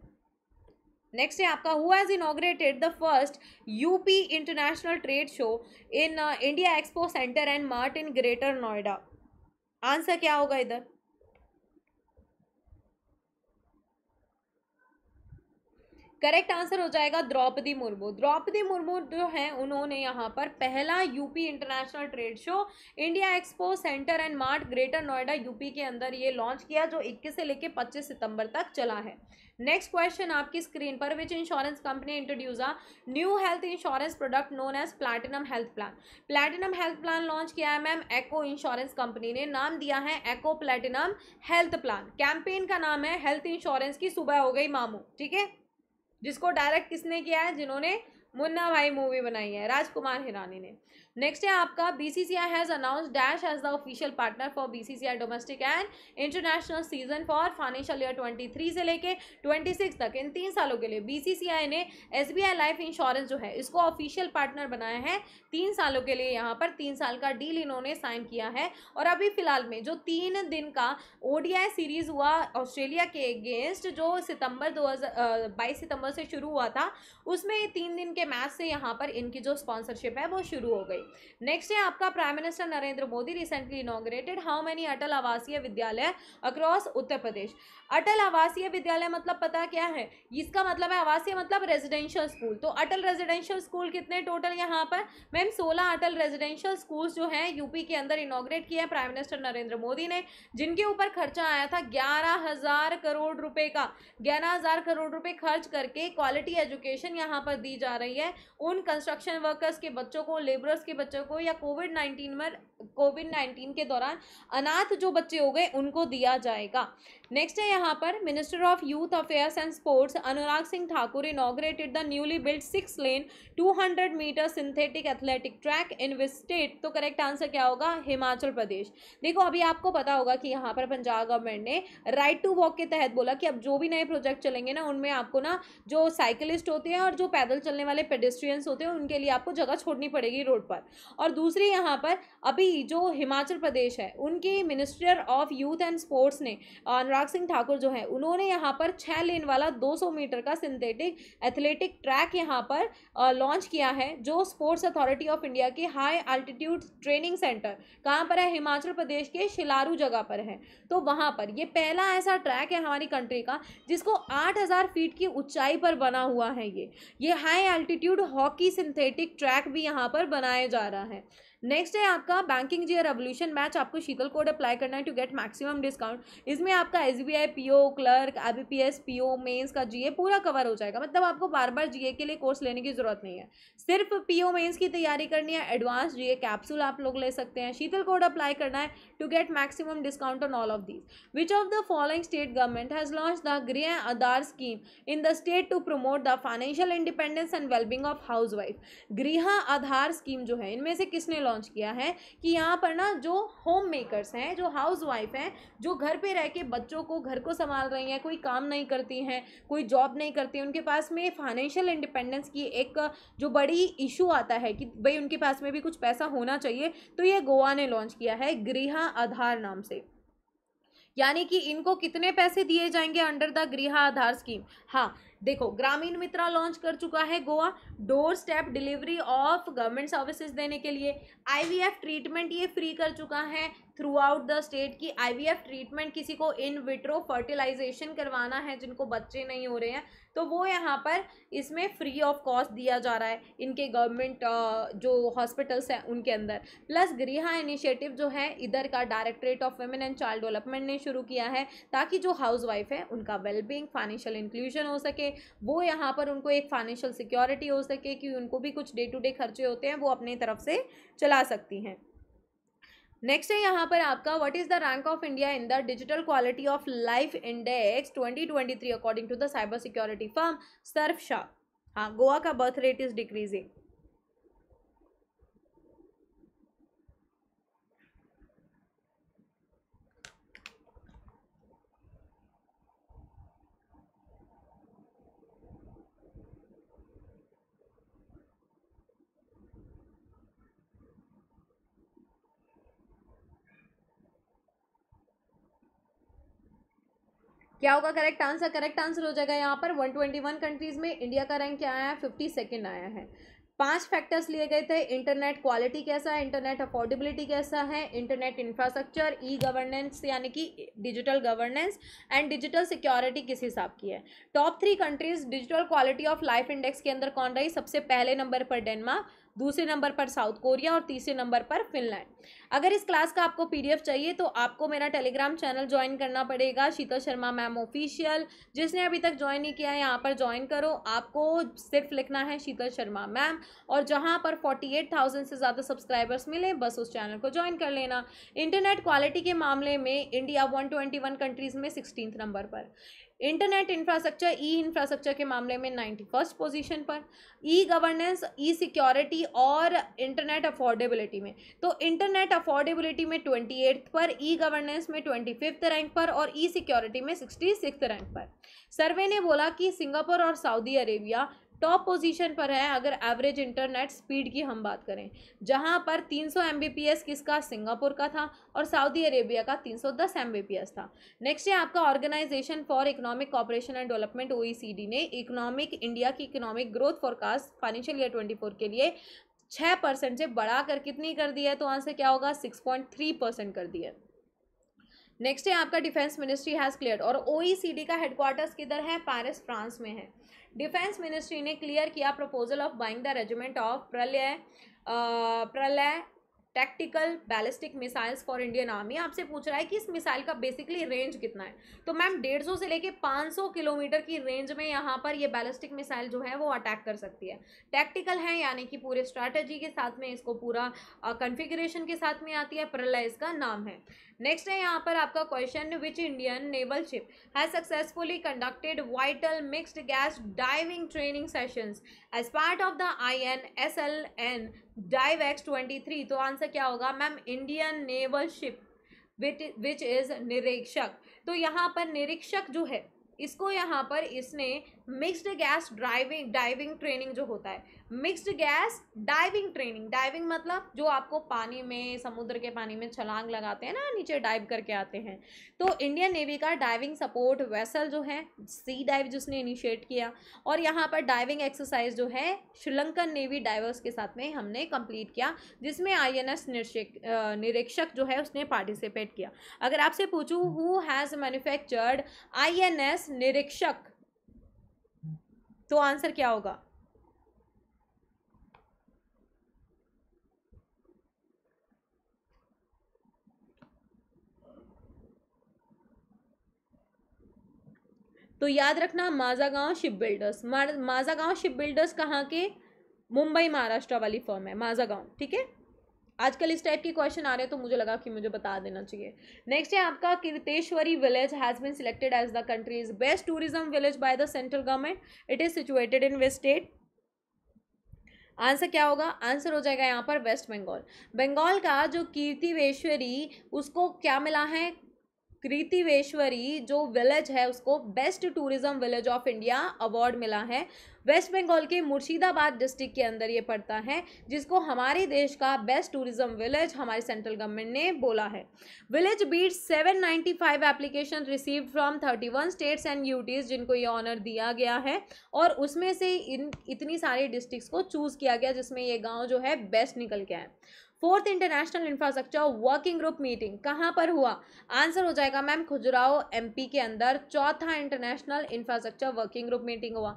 नेक्स्ट है आपका who has inaugurated the first UP international trade show in India expo centre and mart in greater Noida answer क्या होगा इधर करेक्ट आंसर हो जाएगा द्रौपदी मुर्मू द्रौपदी मुर्मू जो हैं उन्होंने यहाँ पर पहला UP international trade show India expo centre and mart greater Noida UP के अंदर ये लॉन्च किया जो 21 से लेकर 25 सितंबर तक चला है नेक्स्ट क्वेश्चन आपकी स्क्रीन पर which insurance company introduce a new health insurance product known as platinum health plan platinum health plan launch किया है मैम एको इंश्योरेंस कंपनी ने नाम दिया है Acko platinum health plan campaign का नाम है हेल्थ इंश्योरेंस की सुबह हो गई मामू ठीक है जिसको डायरेक्ट किसने किया है जिन्होंने मुन्ना भाई मूवी बनाई है राजकुमार हिरानी ने नेक्स्ट है आपका BCCI has announce dash as the official partner for BCCI domestic and international season for financial year 23 से लेके 26 तक इन तीन सालों के लिए बीसीसीआई ने एसबीआई लाइफ इंश्योरेंस जो है इसको ऑफिशियल पार्टनर बनाया है तीन सालों के लिए यहाँ पर तीन साल का डील इन्होंने साइन किया है और अभी फिलहाल में जो तीन दिन का ओडीआई सीरीज हुआ ऑस्ट्रेलिया के अगेंस्ट जो सितंबर दो सितंबर से शुरू हुआ था उसमें तीन दिन के मैच से यहाँ पर इनकी जो स्पॉन्सरशिप है वो शुरू हो गई नेक्स्ट है आपका prime minister Narendra Modi recently inaugurated how many Atal आवासीय विद्यालय अक्रॉस उत्तर प्रदेश अटल आवासीय विद्यालय मतलब पता क्या है इसका मतलब है आवासीय मतलब रेजिडेंशियल स्कूल तो अटल रेजिडेंशियल स्कूल कितने टोटल यहाँ पर मैम सोलह अटल रेजिडेंशियल स्कूल जो है यूपी के अंदर इनोग्रेट किए हैं प्राइम मिनिस्टर नरेंद्र मोदी ने जिनके ऊपर खर्चा आया था ग्यारह हजार करोड़ रुपए का ग्यारह हजार करोड़ रुपए खर्च करके क्वालिटी एजुकेशन यहाँ पर दी जा रही है उन कंस्ट्रक्शन वर्कर्स के बच्चों को लेबरर्स के बच्चों को या कोविड नाइन्टीन में कोविड नाइन्टीन के दौरान अनाथ जो बच्चे हो गए उनको दिया जाएगा नेक्स्ट है यहाँ यहाँ पर minister of youth affairs and sports Anurag Singh Thakur inaugurated the newly build six lane 200 metre synthetic athletic track in which state तो करेक्ट आंसर क्या होगा हिमाचल प्रदेश देखो अभी आपको पता होगा कि यहाँ पर पंजाब गवर्नमेंट ने राइट टू वॉक के तहत बोला कि अब जो भी नए प्रोजेक्ट चलेंगे ना उनमें आपको ना जो साइकिलिस्ट होते हैं और जो पैदल चलने वाले पेडेस्ट्रियंस होते हैं उनके लिए आपको जगह छोड़नी पड़ेगी रोड पर और दूसरी यहाँ पर अभी जो हिमाचल प्रदेश है उनके minister of youth and sports ने अनुराग सिंह ठाकुर ठाकुर जो है उन्होंने यहाँ पर छः लेन वाला 200 मीटर का सिंथेटिक एथलेटिक ट्रैक यहाँ पर लॉन्च किया है जो स्पोर्ट्स अथॉरिटी ऑफ इंडिया के हाई अल्टीट्यूड ट्रेनिंग सेंटर कहाँ पर है हिमाचल प्रदेश के शिलारू जगह पर है तो वहाँ पर ये पहला ऐसा ट्रैक है हमारी कंट्री का जिसको आठ फीट की ऊंचाई पर बना हुआ है ये ये high altitude hockey synthetic track भी यहाँ पर बनाया जा रहा है नेक्स्ट है आपका बैंकिंग जी रेवोल्यूशन मैच आपको शीतल कोड अप्लाई करना है टू गेट मैक्सिमम डिस्काउंट इसमें आपका S B I P O clerk I B P S P O mains का जी ए पूरा कवर हो जाएगा मतलब आपको बार बार जी ए के लिए कोर्स लेने की जरूरत नहीं है सिर्फ पी ओ मेन्स की तैयारी करनी है एडवांस जी ए कैप्सूल आप लोग ले सकते हैं शीतल कोड अप्लाई करना है to get maximum discount on all of these which of the following state government has launch the Griha Aadhaar scheme in the state to promote the financial independence and wellbeing of housewife Griha Aadhaar scheme जो है इनमें से किसने launch launch किया है कि यहाँ पर ना जो होम मेकर्स हैं जो हाउस वाइफ हैं जो घर पे रह के बच्चों को घर को संभाल रही हैं कोई काम नहीं करती हैं कोई जॉब नहीं करती उनके पास में फाइनेंशियल इंडिपेंडेंस की एक जो बड़ी इशू आता है कि भाई उनके पास में भी कुछ पैसा होना चाहिए तो ये गोवा ने लॉन्च किया है गृह आधार नाम से यानी कि इनको कितने पैसे दिए जाएंगे under the Griha Aadhaar scheme हाँ देखो ग्रामीण मित्रा लॉन्च कर चुका है Goa doorstep delivery of government services देने के लिए आईवीएफ ट्रीटमेंट ये फ्री कर चुका है थ्रू आउट द स्टेट की आईवीएफ ट्रीटमेंट किसी को इन विट्रो फर्टिलाइजेशन करवाना है जिनको बच्चे नहीं हो रहे हैं तो वो यहाँ पर इसमें फ्री ऑफ कॉस्ट दिया जा रहा है इनके गवर्नमेंट जो हॉस्पिटल्स हैं उनके अंदर प्लस गृहा इनिशिएटिव जो है इधर का directorate of women and child development ने शुरू किया है ताकि जो हाउस वाइफ है उनका वेलबींग फाइनेंशियल इंक्लूजन हो सके वो यहाँ पर उनको एक फाइनेंशियल सिक्योरिटी हो सके कि उनको भी कुछ डे टू डे खर्चे होते हैं वो अपनी तरफ से चला सकती हैं नेक्स्ट है यहाँ पर आपका what is the rank of India in the digital quality of life index 2023 according to the cyber security firm शाह हाँ गोवा का बर्थ रेट इज डिक्रीजिंग क्या होगा करेक्ट आंसर करेक्ट आंसर हो जाएगा यहाँ पर 121 कंट्रीज में इंडिया का रैंक क्या आया है फिफ्टी सेकेंड आया है पांच फैक्टर्स लिए गए थे इंटरनेट क्वालिटी कैसा है इंटरनेट अफोर्डेबिलिटी कैसा है इंटरनेट इंफ्रास्ट्रक्चर ई गवर्नेंस यानी कि digital governance and digital security किस हिसाब की है top three countries digital quality of life index के अंदर कौन रही सबसे पहले नंबर पर डेनमार्क दूसरे नंबर पर साउथ कोरिया और तीसरे नंबर पर फिनलैंड अगर इस क्लास का आपको पीडीएफ चाहिए तो आपको मेरा टेलीग्राम चैनल ज्वाइन करना पड़ेगा शीतल शर्मा मैम ऑफिशियल जिसने अभी तक ज्वाइन नहीं किया है यहाँ पर ज्वाइन करो आपको सिर्फ लिखना है शीतल शर्मा मैम और जहाँ पर फोर्टी एट थाउजेंड से ज़्यादा सब्सक्राइबर्स मिले बस उस चैनल को ज्वाइन कर लेना इंटरनेट क्वालिटी के मामले में India one twenty one countries में सिक्सटीन नंबर पर इंटरनेट इंफ्रास्ट्रक्चर ई इंफ्रास्ट्रक्चर के मामले में नाइन्टी फर्स्ट पोजिशन पर ई गवर्नेंस ई सिक्योरिटी और इंटरनेट अफोर्डेबिलिटी में तो इंटरनेट अफोर्डेबिलिटी में ट्वेंटी एट्थ पर ई गवर्नेंस में ट्वेंटी फिफ्थ रैंक पर और ई सिक्योरिटी में सिक्सटी सिक्स रैंक पर सर्वे ने बोला कि सिंगापुर और सऊदी अरेबिया टॉप पोजीशन पर है अगर एवरेज इंटरनेट स्पीड की हम बात करें जहाँ पर 300 एमबीपीएस किसका सिंगापुर का था और सऊदी अरेबिया का 310 एमबीपीएस था नेक्स्ट है आपका organisation for economic cooperation and development O ने इकोनॉमिक इंडिया की economic growth forecast financial year twenty के लिए छः परसेंट से बढ़ा कर कितनी कर दी है तो आंसर क्या होगा सिक्स पॉइंट थ्री परसेंट कर दिया है नेक्स्ट है आपका डिफेंस मिनिस्ट्री हैज़ क्लियर और ओ e का हेडक्वार्टर्स किधर है पैरिस फ्रांस में है डिफेंस मिनिस्ट्री ने क्लियर किया proposal of buying the regiment of Pralay Pralay tactical ballistic missiles for Indian army आपसे पूछ रहा है कि इस मिसाइल का बेसिकली रेंज कितना है तो मैम डेढ़ सौ से लेके पाँच सौ किलोमीटर की रेंज में यहाँ पर ये बैलिस्टिक मिसाइल जो है वो अटैक कर सकती है टैक्टिकल है यानी कि पूरे स्ट्रैटेजी के साथ में इसको पूरा कन्फिग्रेशन के साथ में आती है प्रलय इसका नाम है नेक्स्ट है यहाँ पर आपका question which Indian naval ship has successfully conducted vital mixed gas diving training sessions as part of the I N S L N dive X twenty three तो आंसर क्या होगा ma'am Indian naval ship which which is Nirikshak तो यहाँ पर निरीक्षक जो है इसको यहाँ पर इसने mixed gas driving diving training जो होता है mixed gas diving training diving मतलब जो आपको पानी में समुद्र के पानी में छलांग लगाते हैं ना नीचे डाइव करके आते हैं तो इंडियन नेवी का डाइविंग सपोर्ट वेसल जो है सी डाइव जिसने इनिशिएट किया और यहाँ पर डाइविंग एक्सरसाइज जो है श्रीलंकन नेवी डाइवर्स के साथ में हमने कंप्लीट किया जिसमें आई एन निरीक्षक जो है उसने पार्टिसिपेट किया अगर आपसे पूछूँ हु हैज़ मैन्युफैक्चर्ड आई निरीक्षक तो आंसर क्या होगा तो याद रखना Mazagon ship builders Mazagon ship builders कहाँ के मुंबई महाराष्ट्र वाली फर्म है माजागांव ठीक है आजकल इस टाइप के क्वेश्चन आ रहे हैं तो मुझे लगा कि मुझे बता देना चाहिए नेक्स्ट है आपका Kiriteshwari village has been selected as the country's best tourism village by the central government it is situated in west state answer क्या होगा आंसर हो जाएगा यहाँ पर वेस्ट बंगाल बंगाल का जो कीर्तिवेश्वरी उसको क्या मिला है कृतिवेश्वरी जो विलेज है उसको best tourism village of India award मिला है वेस्ट बंगाल के मुर्शिदाबाद डिस्ट्रिक्ट के अंदर ये पड़ता है जिसको हमारे देश का बेस्ट टूरिज्म विलेज हमारे सेंट्रल गवर्नमेंट ने बोला है village beat 795 application receive from 31 states and UTs जिनको ये ऑनर दिया गया है और उसमें से इन इतनी सारी डिस्ट्रिक्ट को चूज़ किया गया जिसमें ये गाँव जो है बेस्ट निकल के आए fourth international infrastructure working group meeting कहाँ पर हुआ आंसर हो जाएगा मैम एम एमपी के अंदर चौथा international infrastructure working group meeting हुआ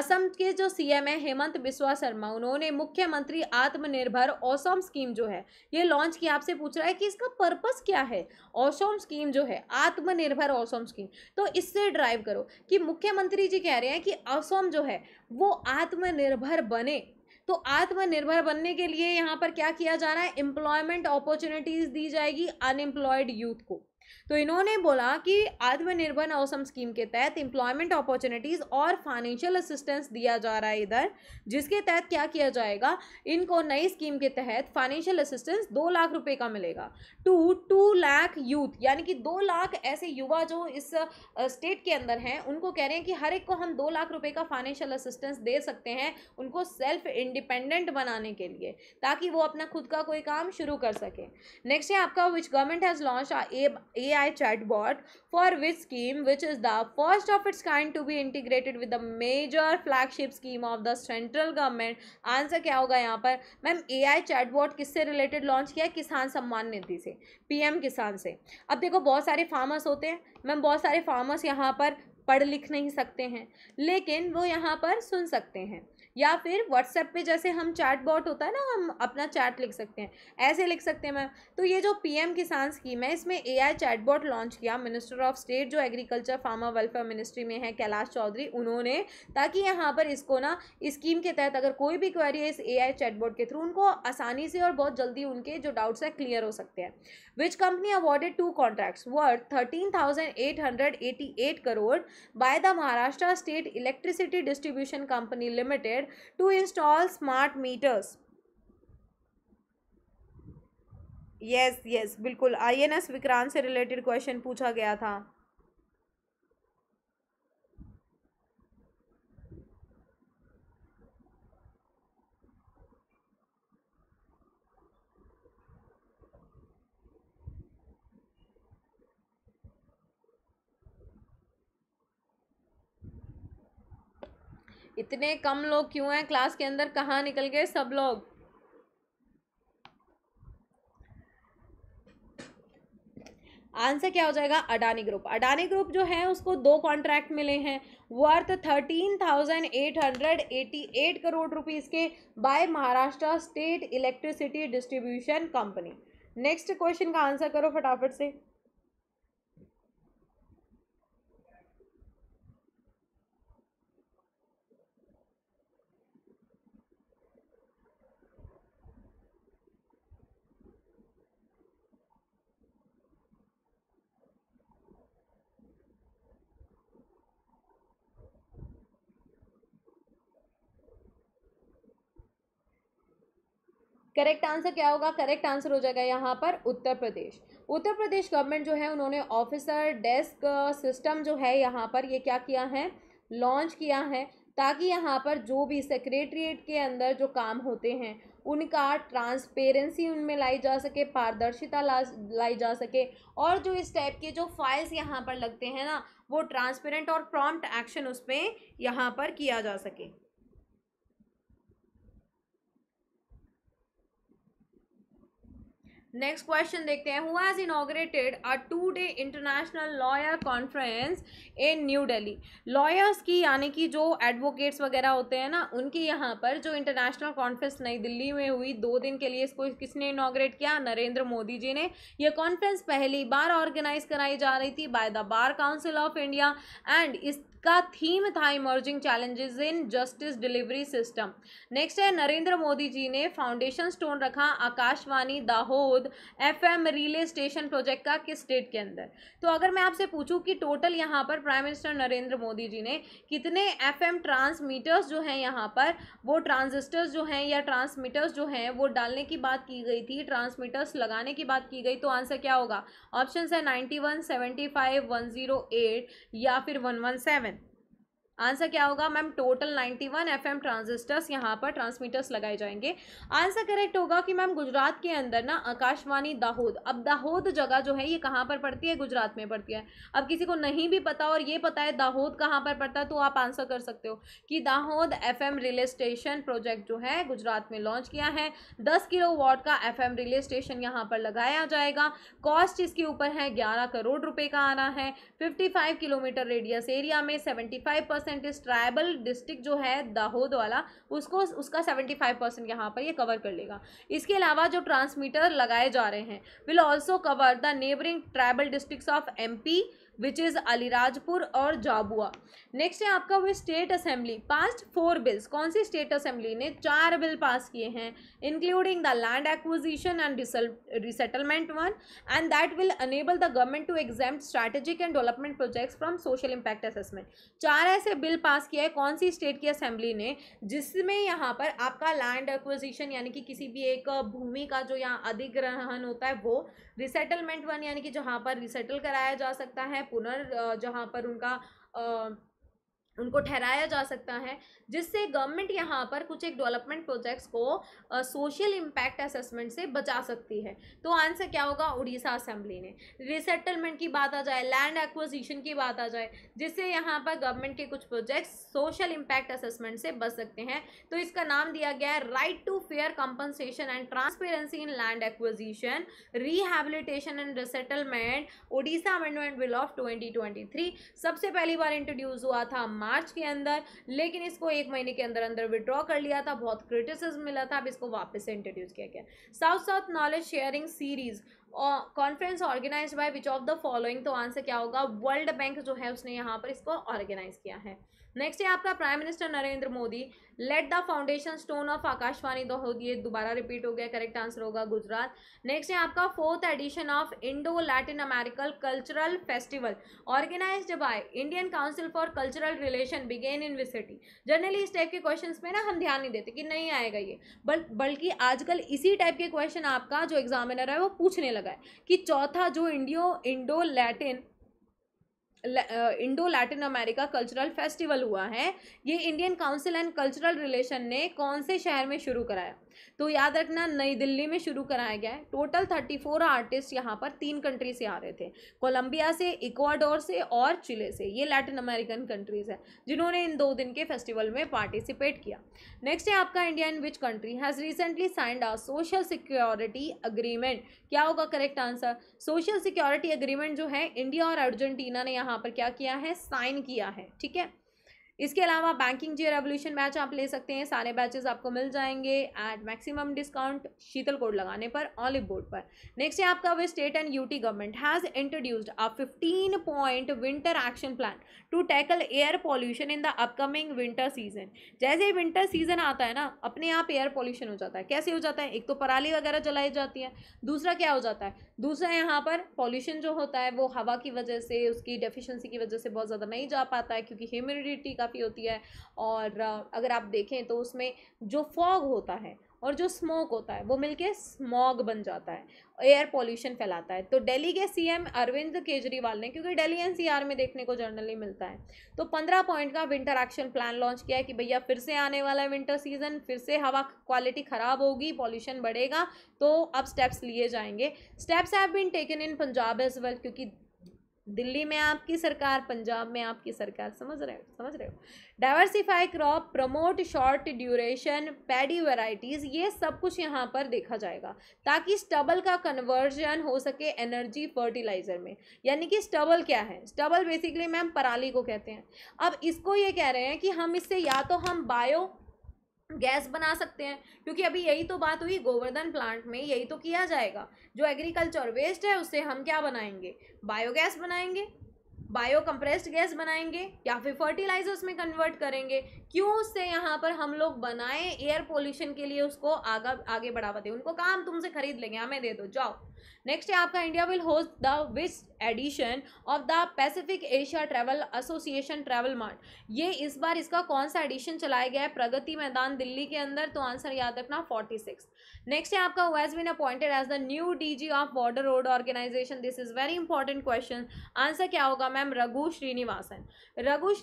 असम के जो सीएम है हेमंत बिस्वा शर्मा उन्होंने मुख्यमंत्री आत्मनिर्भर ओसम स्कीम जो है ये लॉन्च किया आपसे पूछ रहा है कि इसका पर्पस क्या है ओसम स्कीम जो है आत्मनिर्भर ओसम स्कीम तो इससे ड्राइव करो कि मुख्यमंत्री जी कह रहे हैं कि असम जो है वो आत्मनिर्भर बने तो आत्मनिर्भर बनने के लिए यहाँ पर क्या किया जा रहा है एम्प्लॉयमेंट अपॉर्चुनिटीज़ दी जाएगी अनएम्प्लॉयड यूथ को तो इन्होंने बोला कि आत्मनिर्भर नौसम स्कीम के तहत एम्प्लॉयमेंट अपॉर्चुनिटीज़ और फाइनेंशियल असिस्टेंस दिया जा रहा है इधर जिसके तहत क्या किया जाएगा इनको नई स्कीम के तहत फाइनेंशियल असिस्टेंस दो लाख रुपए का मिलेगा टू टू लाख यूथ यानी कि दो लाख ऐसे युवा जो इस स्टेट के अंदर हैं उनको कह रहे हैं कि हर एक को हम दो लाख रुपए का फाइनेंशियल असिस्टेंस दे सकते हैं उनको सेल्फ इंडिपेंडेंट बनाने के लिए ताकि वो अपना खुद का कोई काम शुरू कर सकें नेक्स्ट है आपका which government has launch AI chatbot for which scheme, which is the first of its kind to be integrated with the major flagship scheme of the central government. Answer क्या होगा यहाँ पर मैम ए आई चैटबॉट किससे related launch किया किसान सम्मान निधि से PM किसान से अब देखो बहुत सारे फार्मर्स होते हैं मैम बहुत सारे फार्मर्स यहाँ पर पढ़ लिख नहीं सकते हैं लेकिन वो यहाँ पर सुन सकते हैं या फिर व्हाट्सएप पे जैसे हम चैट बॉट होता है ना हम अपना चैट लिख सकते हैं ऐसे लिख सकते हैं मैम तो ये जो पीएम किसान स्कीम है इसमें एआई बॉट लॉन्च किया मिनिस्टर ऑफ स्टेट जो एग्रीकल्चर फार्मा वेलफेयर मिनिस्ट्री में है कैलाश चौधरी उन्होंने ताकि यहाँ पर इसको ना स्कीम के तहत अगर कोई भी क्वेरी है इस चैट चैटबॉट के थ्रू उनको आसानी से और बहुत जल्दी उनके जो डाउट्स हैं क्लियर हो सकते हैं which company awarded two contracts worth thirteen thousand eight hundred eighty eight crore by the Maharashtra state electricity distribution company limited required to install smart meters yes yes, yes yes, बिल्कुल आईएनएस विक्रांत से related question पूछा गया था इतने कम लोग क्यों हैं class के अंदर कहाँ निकल गए सब लोग आंसर क्या हो जाएगा अडानी ग्रुप अडानी ग्रुप जो है उसको दो कॉन्ट्रैक्ट मिले हैं worth thirteen thousand eight hundred eighty eight crore rupees के by Maharashtra state electricity distribution company next question का आंसर करो फटाफट से करेक्ट आंसर क्या होगा करेक्ट आंसर हो जाएगा यहाँ पर उत्तर प्रदेश उत्तर प्रदेश गवर्नमेंट जो है उन्होंने ऑफिसर डेस्क सिस्टम जो है यहाँ पर ये क्या किया है लॉन्च किया है ताकि यहाँ पर जो भी सेक्रेटरीट के अंदर जो काम होते हैं उनका ट्रांसपेरेंसी उनमें लाई जा सके पारदर्शिता ला लाई जा सके और जो इस टाइप के जो फाइल्स यहाँ पर लगते हैं ना वो ट्रांसपेरेंट और प्रॉम्प्ट एक्शन उस पर यहाँ पर किया जा सके नेक्स्ट क्वेश्चन देखते हैं who has inaugurated a two day international lawyer conference in New Delhi lawyers की यानी कि जो एडवोकेट्स वगैरह होते हैं ना उनके यहाँ पर जो इंटरनेशनल कॉन्फ्रेंस नई दिल्ली में हुई दो दिन के लिए इसको किसने इनाग्रेट किया नरेंद्र मोदी जी ने यह कॉन्फ्रेंस पहली बार ऑर्गेनाइज कराई जा रही थी by the bar council of India and इस का थीम था emerging challenges in justice delivery system next है नरेंद्र मोदी जी ने फाउंडेशन स्टोन रखा Akashvani Dahod FM relay station project का किस स्टेट के अंदर तो अगर मैं आपसे पूछूं कि टोटल यहाँ पर प्राइम मिनिस्टर नरेंद्र मोदी जी ने कितने एफ ट्रांसमीटर्स जो हैं यहाँ पर वो ट्रांजिस्टर्स जो हैं या ट्रांसमीटर्स जो हैं वो डालने की बात की गई थी ट्रांसमीटर्स लगाने की बात की गई तो आंसर क्या होगा ऑप्शन है ninety one seventy five one zero eight या फिर वन वन सेवन आंसर क्या होगा मैम टोटल 91 एम ट्रांजिस्टर्स यहाँ पर ट्रांसमीटर्स लगाए जाएंगे आंसर करेक्ट होगा कि मैम गुजरात के अंदर ना आकाशवाणी दाहोद अब दाहोद जगह जो है ये कहाँ पर पड़ती है गुजरात में पड़ती है अब किसी को नहीं भी पता और ये पता है दाहोद कहाँ पर पड़ता है तो आप आंसर कर सकते हो कि Dahod F relay station project जो है गुजरात में लॉन्च किया है दस किलो का एफ रिले स्टेशन यहाँ पर लगाया जाएगा कॉस्ट इसके ऊपर है ग्यारह करोड़ रुपये का आना है फिफ्टी किलोमीटर रेडियस एरिया में सेवेंटी परसेंटेज ट्राइबल डिस्ट्रिक्ट जो है दाहोद वाला उसको उसका सेवेंटी फाइव परसेंट यहाँ पर ये कवर कर लेगा इसके अलावा जो ट्रांसमीटर लगाए जा रहे हैं will also cover the neighbouring tribal district of M which is Alirajpur और जाबुआ नेक्स्ट है आपका वो state assembly pass four bills कौन सी स्टेट असेंबली ने चार बिल पास किए हैं including the land acquisition and resettlement one and that will enable the government to exam strategic and development projects from social impact assessment चार ऐसे bill pass किया है कौन सी स्टेट की असेंबली ने जिसमें यहाँ पर आपका लैंड एक्विजिशन यानी कि किसी भी एक भूमि का जो यहाँ अधिग्रहण होता है वो रिसेटलमेंट वन यानी कि जहाँ पर रिसेटल कराया जा सकता है पुनर् जहाँ पर उनका उनको ठहराया जा सकता है जिससे गवर्नमेंट यहाँ पर कुछ एक डेवलपमेंट प्रोजेक्ट्स को सोशल इम्पैक्ट असेसमेंट से बचा सकती है तो आंसर क्या होगा उड़ीसा असेंबली ने रिसेटलमेंट की बात आ जाए लैंड एक्विजिशन की बात आ जाए जिससे यहाँ पर गवर्नमेंट के कुछ प्रोजेक्ट्स सोशल इम्पैक्ट असेसमेंट से बच सकते हैं तो इसका नाम दिया गया है right to fair compensation and transparency in land acquisition rehabilitation and resettlement Odisha amendment bill of twenty सबसे पहली बार इंट्रोड्यूस हुआ था मार्च के अंदर लेकिन इसको एक महीने के अंदर अंदर विड्रॉ कर लिया था बहुत क्रिटिसिज्म मिला था अब इसको वापस से इंट्रोड्यूस किया गया south south knowledge sharing series conference organise by which of the following तो आंसर क्या होगा वर्ल्ड बैंक जो है उसने यहाँ पर इसको ऑर्गेनाइज किया है नेक्स्ट है आपका prime minister Narendra Modi laid the foundation stone of Akashvani दो ये दोबारा रिपीट हो गया करेक्ट आंसर होगा गुजरात नेक्स्ट है आपका fourth edition of Indo Latin American cultural festival organise by Indian council for cultural relation began in which city generally इस टाइप के क्वेश्चन में ना हम ध्यान नहीं देते कि नहीं आएगा ये बल्कि आजकल इसी टाइप के क्वेश्चन आपका जो एग्जामिनर है वो पूछने लगा लगा है कि चौथा जो Indo Indo Latin Indo Latin America cultural festival हुआ है ये Indian council and cultural relation ने कौन से शहर में शुरू कराया तो याद रखना नई दिल्ली में शुरू कराया गया है टोटल थर्टी फोर आर्टिस्ट यहाँ पर तीन कंट्री से आ रहे थे कोलंबिया से इक्वाडोर से और चिले से ये लैटिन अमेरिकन कंट्रीज है जिन्होंने इन दो दिन के फेस्टिवल में पार्टिसिपेट किया नेक्स्ट है आपका India in which country has recently signed a social security agreement क्या होगा correct answer social security agreement जो है इंडिया और अर्जेंटीना ने यहाँ पर क्या किया है साइन किया है ठीक है इसके अलावा बैंकिंग जे रेवोल्यूशन बैच आप ले सकते हैं सारे बैचेस आपको मिल जाएंगे at maximum discount Sheetal code लगाने पर ऑलिव बोर्ड पर नेक्स्ट है आपका which state and UT government has introduced a fifteen point winter action plan to tackle air pollution in the upcoming winter season जैसे विंटर सीजन आता है ना अपने आप एयर पॉल्यूशन हो जाता है कैसे हो जाता है एक तो पराली वगैरह जलाई जाती है दूसरा क्या हो जाता है दूसरा यहाँ पर पॉल्यूशन जो होता है वो हवा की वजह से उसकी डेफिशंसी की वजह से बहुत ज़्यादा नहीं जा पाता है क्योंकि ह्यूमिडिटी का काफ़ी होती है और अगर आप देखें तो उसमें जो फॉग होता है और जो स्मोक होता है वो मिलके स्मॉग बन जाता है एयर पॉल्यूशन फैलाता है तो दिल्ली के सीएम अरविंद केजरीवाल ने क्योंकि दिल्ली एनसीआर में देखने को जनरली मिलता है तो पंद्रह पॉइंट का विंटर एक्शन प्लान लॉन्च किया है कि भैया फिर से आने वाला है विंटर सीजन फिर से हवा क्वालिटी ख़राब होगी पॉल्यूशन बढ़ेगा तो अब स्टेप्स लिए जाएंगे steps have been taken in Punjab as well क्योंकि दिल्ली में आपकी सरकार पंजाब में आपकी सरकार समझ रहे हो समझ रहे हो diversify crop promote short duration paddy varieties ये सब कुछ यहाँ पर देखा जाएगा ताकि स्टबल का कन्वर्जन हो सके एनर्जी फर्टिलाइज़र में यानी कि स्टबल क्या है स्टबल बेसिकली मैम पराली को कहते हैं अब इसको ये कह रहे हैं कि हम इससे या तो हम बायो गैस बना सकते हैं क्योंकि अभी यही तो बात हुई गोवर्धन प्लांट में यही तो किया जाएगा जो एग्रीकल्चर वेस्ट है उससे हम क्या बनाएंगे बायोगैस बनाएंगे बायो कंप्रेस्ड गैस बनाएंगे या फिर फर्टिलाइजर्स में कन्वर्ट करेंगे क्यों उससे यहाँ पर हम लोग बनाएं एयर पोल्यूशन के लिए उसको आगा आगे बढ़ावा दें उनको काम तुमसे खरीद लेंगे हमें दे दो जाओ नेक्स्ट है आपका India will host the which edition of the Pacific Asia travel association travel mart ये इस बार इसका कौन सा एडिशन चलाया गया है प्रगति मैदान दिल्ली के अंदर तो आंसर याद रखना फोर्टी सिक्स नेक्स्ट है आपका who has been appointed as the new DG of border road organisation this is very important question answer क्या होगा ma'am Raghu Srinivasan Raghu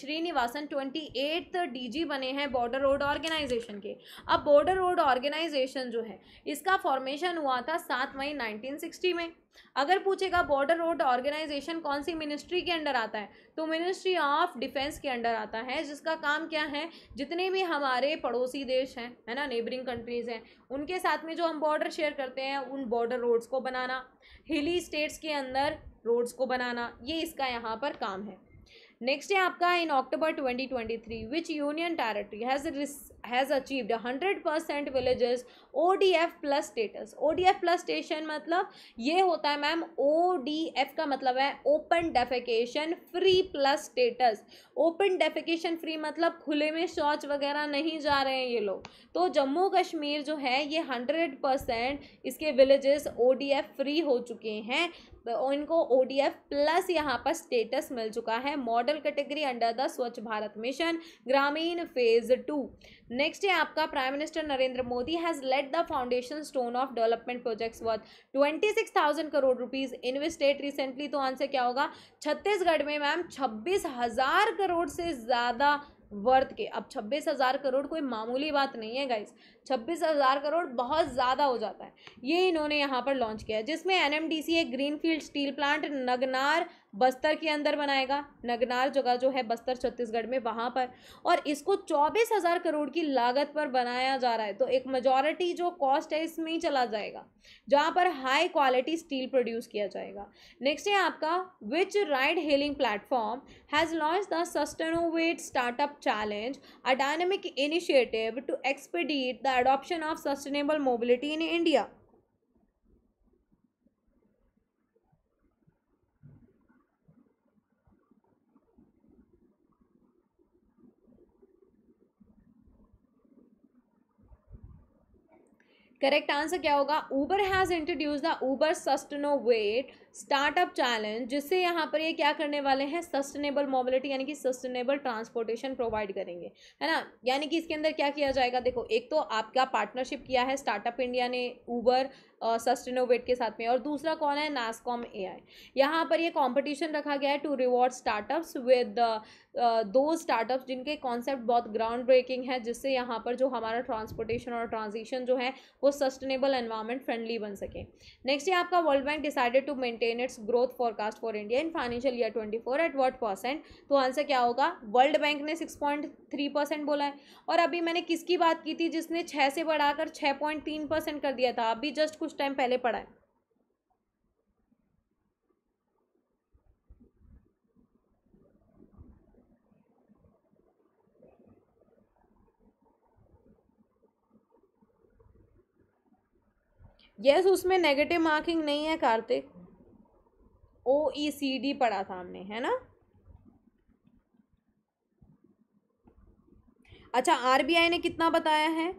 Srinivasan twenty eight D बने हैं बॉर्डर रोड ऑर्गेनाइजेशन के अब बॉर्डर रोड ऑर्गेनाइजेशन जो है इसका फॉर्मेशन हुआ था सात मई 1960 में अगर पूछेगा बॉर्डर रोड ऑर्गेनाइजेशन कौन सी मिनिस्ट्री के अंडर आता है तो मिनिस्ट्री ऑफ डिफेंस के अंडर आता है जिसका काम क्या है जितने भी हमारे पड़ोसी देश हैं है ना नेबरिंग कंट्रीज़ हैं उनके साथ में जो हम बॉर्डर शेयर करते हैं उन बॉर्डर रोड्स को बनाना हिली स्टेट्स के अंदर रोड्स को बनाना ये इसका यहाँ पर काम है नेक्स्ट है आपका in October 2023 which union territory has has achieved hundred percent villages O D F plus status O D F plus station मतलब ये होता है मैम ओ डी एफ का मतलब है open defecation free plus status open defecation free मतलब खुले में शौच वगैरह नहीं जा रहे हैं ये लोग तो जम्मू कश्मीर जो है ये हंड्रेड परसेंट इसके villages O D F free हो चुके हैं इनको ओडीएफ प्लस यहाँ पर स्टेटस मिल चुका है model category under the Swachh Bharat mission Grameen phase two next है आपका prime minister Narendra Modi has laid the foundation stone of development projects worth twenty six thousand crore rupees invested recently तो आंसर क्या होगा छत्तीसगढ़ में मैम छब्बीस हजार करोड़ से ज़्यादा वर्थ के अब छब्बीस हजार करोड़ कोई मामूली बात नहीं है गाइस छब्बीस हज़ार करोड़ बहुत ज़्यादा हो जाता है ये इन्होंने यहाँ पर लॉन्च किया है जिसमें एन एक greenfield steel plant Nagarnar Bastar के अंदर बनाएगा नगनार जगह जो है बस्तर छत्तीसगढ़ में वहाँ पर और इसको चौबीस हज़ार करोड़ की लागत पर बनाया जा रहा है तो एक मेजॉरिटी जो कॉस्ट है इसमें ही चला जाएगा जहाँ पर हाई क्वालिटी स्टील प्रोड्यूस किया जाएगा नेक्स्ट है आपका which ride hailing platform has launch the Sustainovate startup challenge a dynamic initiative to expedite the adoption of sustainable mobility in India. Correct answer क्या होगा Uber has introduce the Uber Sustainovate startup challenge जिससे यहाँ पर ये क्या करने वाले हैं सस्टेनेबल मोबिलिटी यानी कि सस्टेनेबल ट्रांसपोर्टेशन प्रोवाइड करेंगे है ना यानी कि इसके अंदर क्या किया जाएगा देखो एक तो आपका पार्टनरशिप किया है स्टार्टअप इंडिया ने ऊबर सस्टेनोवेट के साथ में और दूसरा कौन है नासकॉम ए आई यहाँ पर ये कॉम्पिटिशन रखा गया है टू रिवॉर्ड स्टार्टअप्स विद दो स्टार्टअप्स जिनके कॉन्सेप्ट बहुत ग्राउंड ब्रेकिंग है जिससे यहाँ पर जो हमारा ट्रांसपोर्टेशन और ट्रांजिशन जो है वो सस्टेनेबल एनवायरमेंट फ्रेंडली बन सके नेक्स्ट ये आपका World Bank decided to maintain its growth forecast for India in financial year twenty four at what percent तो आंसर क्या होगा वर्ल्ड बैंक ने सिक्स पॉइंट थ्री परसेंट बोला है और अभी मैंने किसकी बात की थी जिसने छः से बढ़ाकर छः पॉइंट तीन परसेंट कर दिया था अभी जस्ट कुछ कुछ टाइम पहले पढ़ा है यस yes, उसमें नेगेटिव मार्किंग नहीं है कार्तिक ओ ई सी डी पढ़ा था हमने है ना अच्छा आरबीआई ने कितना बताया है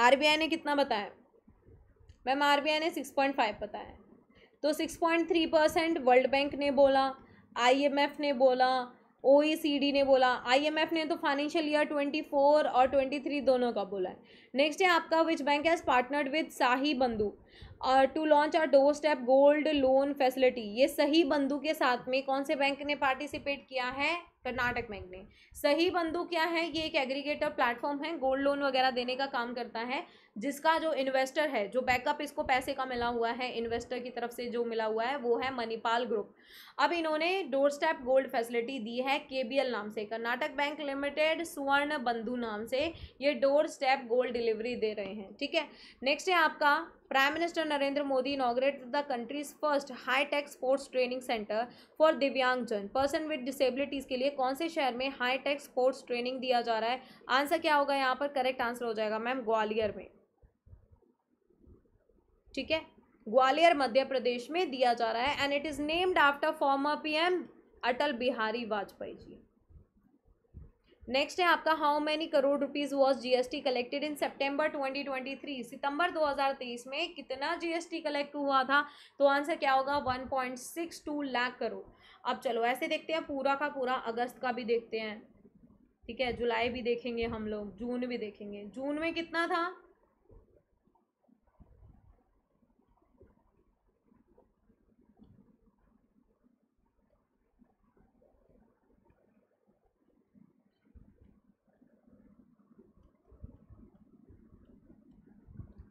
आरबीआई ने कितना बताया मैम आरबीआई ने सिक्स पॉइंट फाइव बताया तो six point three percent World Bank ने बोला आईएमएफ ने बोला ओईसीडी ने बोला आईएमएफ ने तो फाइनेंशियल ईयर ट्वेंटी फोर और ट्वेंटी थ्री दोनों का बोला है नेक्स्ट है आपका which bank has partnered with Shahi Bandhu to launch our doorstep gold loan facility ये सही बंधु के साथ में कौन से बैंक ने पार्टिसिपेट किया है कर्नाटक बैंक ने सही बंधु क्या है ये एक एग्रीगेटर प्लेटफॉर्म है गोल्ड लोन वगैरह देने का काम करता है जिसका जो इन्वेस्टर है जो बैकअप इसको पैसे का मिला हुआ है इन्वेस्टर की तरफ से जो मिला हुआ है वो है मणिपाल ग्रुप अब इन्होंने डोर स्टेप गोल्ड फैसिलिटी दी है के नाम से कर्नाटक बैंक लिमिटेड सुवर्ण बंधु नाम से ये डोर स्टेप गोल्ड डिलीवरी दे रहे हैं ठीक है नेक्स्ट है आपका prime minister Narendra Modi inaugurate the country's first high tech sports training centre for divyangjan person with disabilities के लिए कौन से शहर में हाई टेक स्पोर्ट्स ट्रेनिंग दिया जा रहा है आंसर क्या होगा यहाँ पर करेक्ट आंसर हो जाएगा मैम ग्वालियर में ठीक है ग्वालियर मध्य प्रदेश में दिया जा रहा है and it is named after former PM Atal Bihari Vajpayee ji next है आपका how many crore rupees was GST collected in September 2023 सितंबर 2023 में कितना जीएसटी कलेक्ट हुआ था तो आंसर क्या होगा 1.62 लाख करोड़ अब चलो ऐसे देखते हैं पूरा का पूरा अगस्त का भी देखते हैं ठीक है जुलाई भी देखेंगे हम लोग जून भी देखेंगे जून में कितना था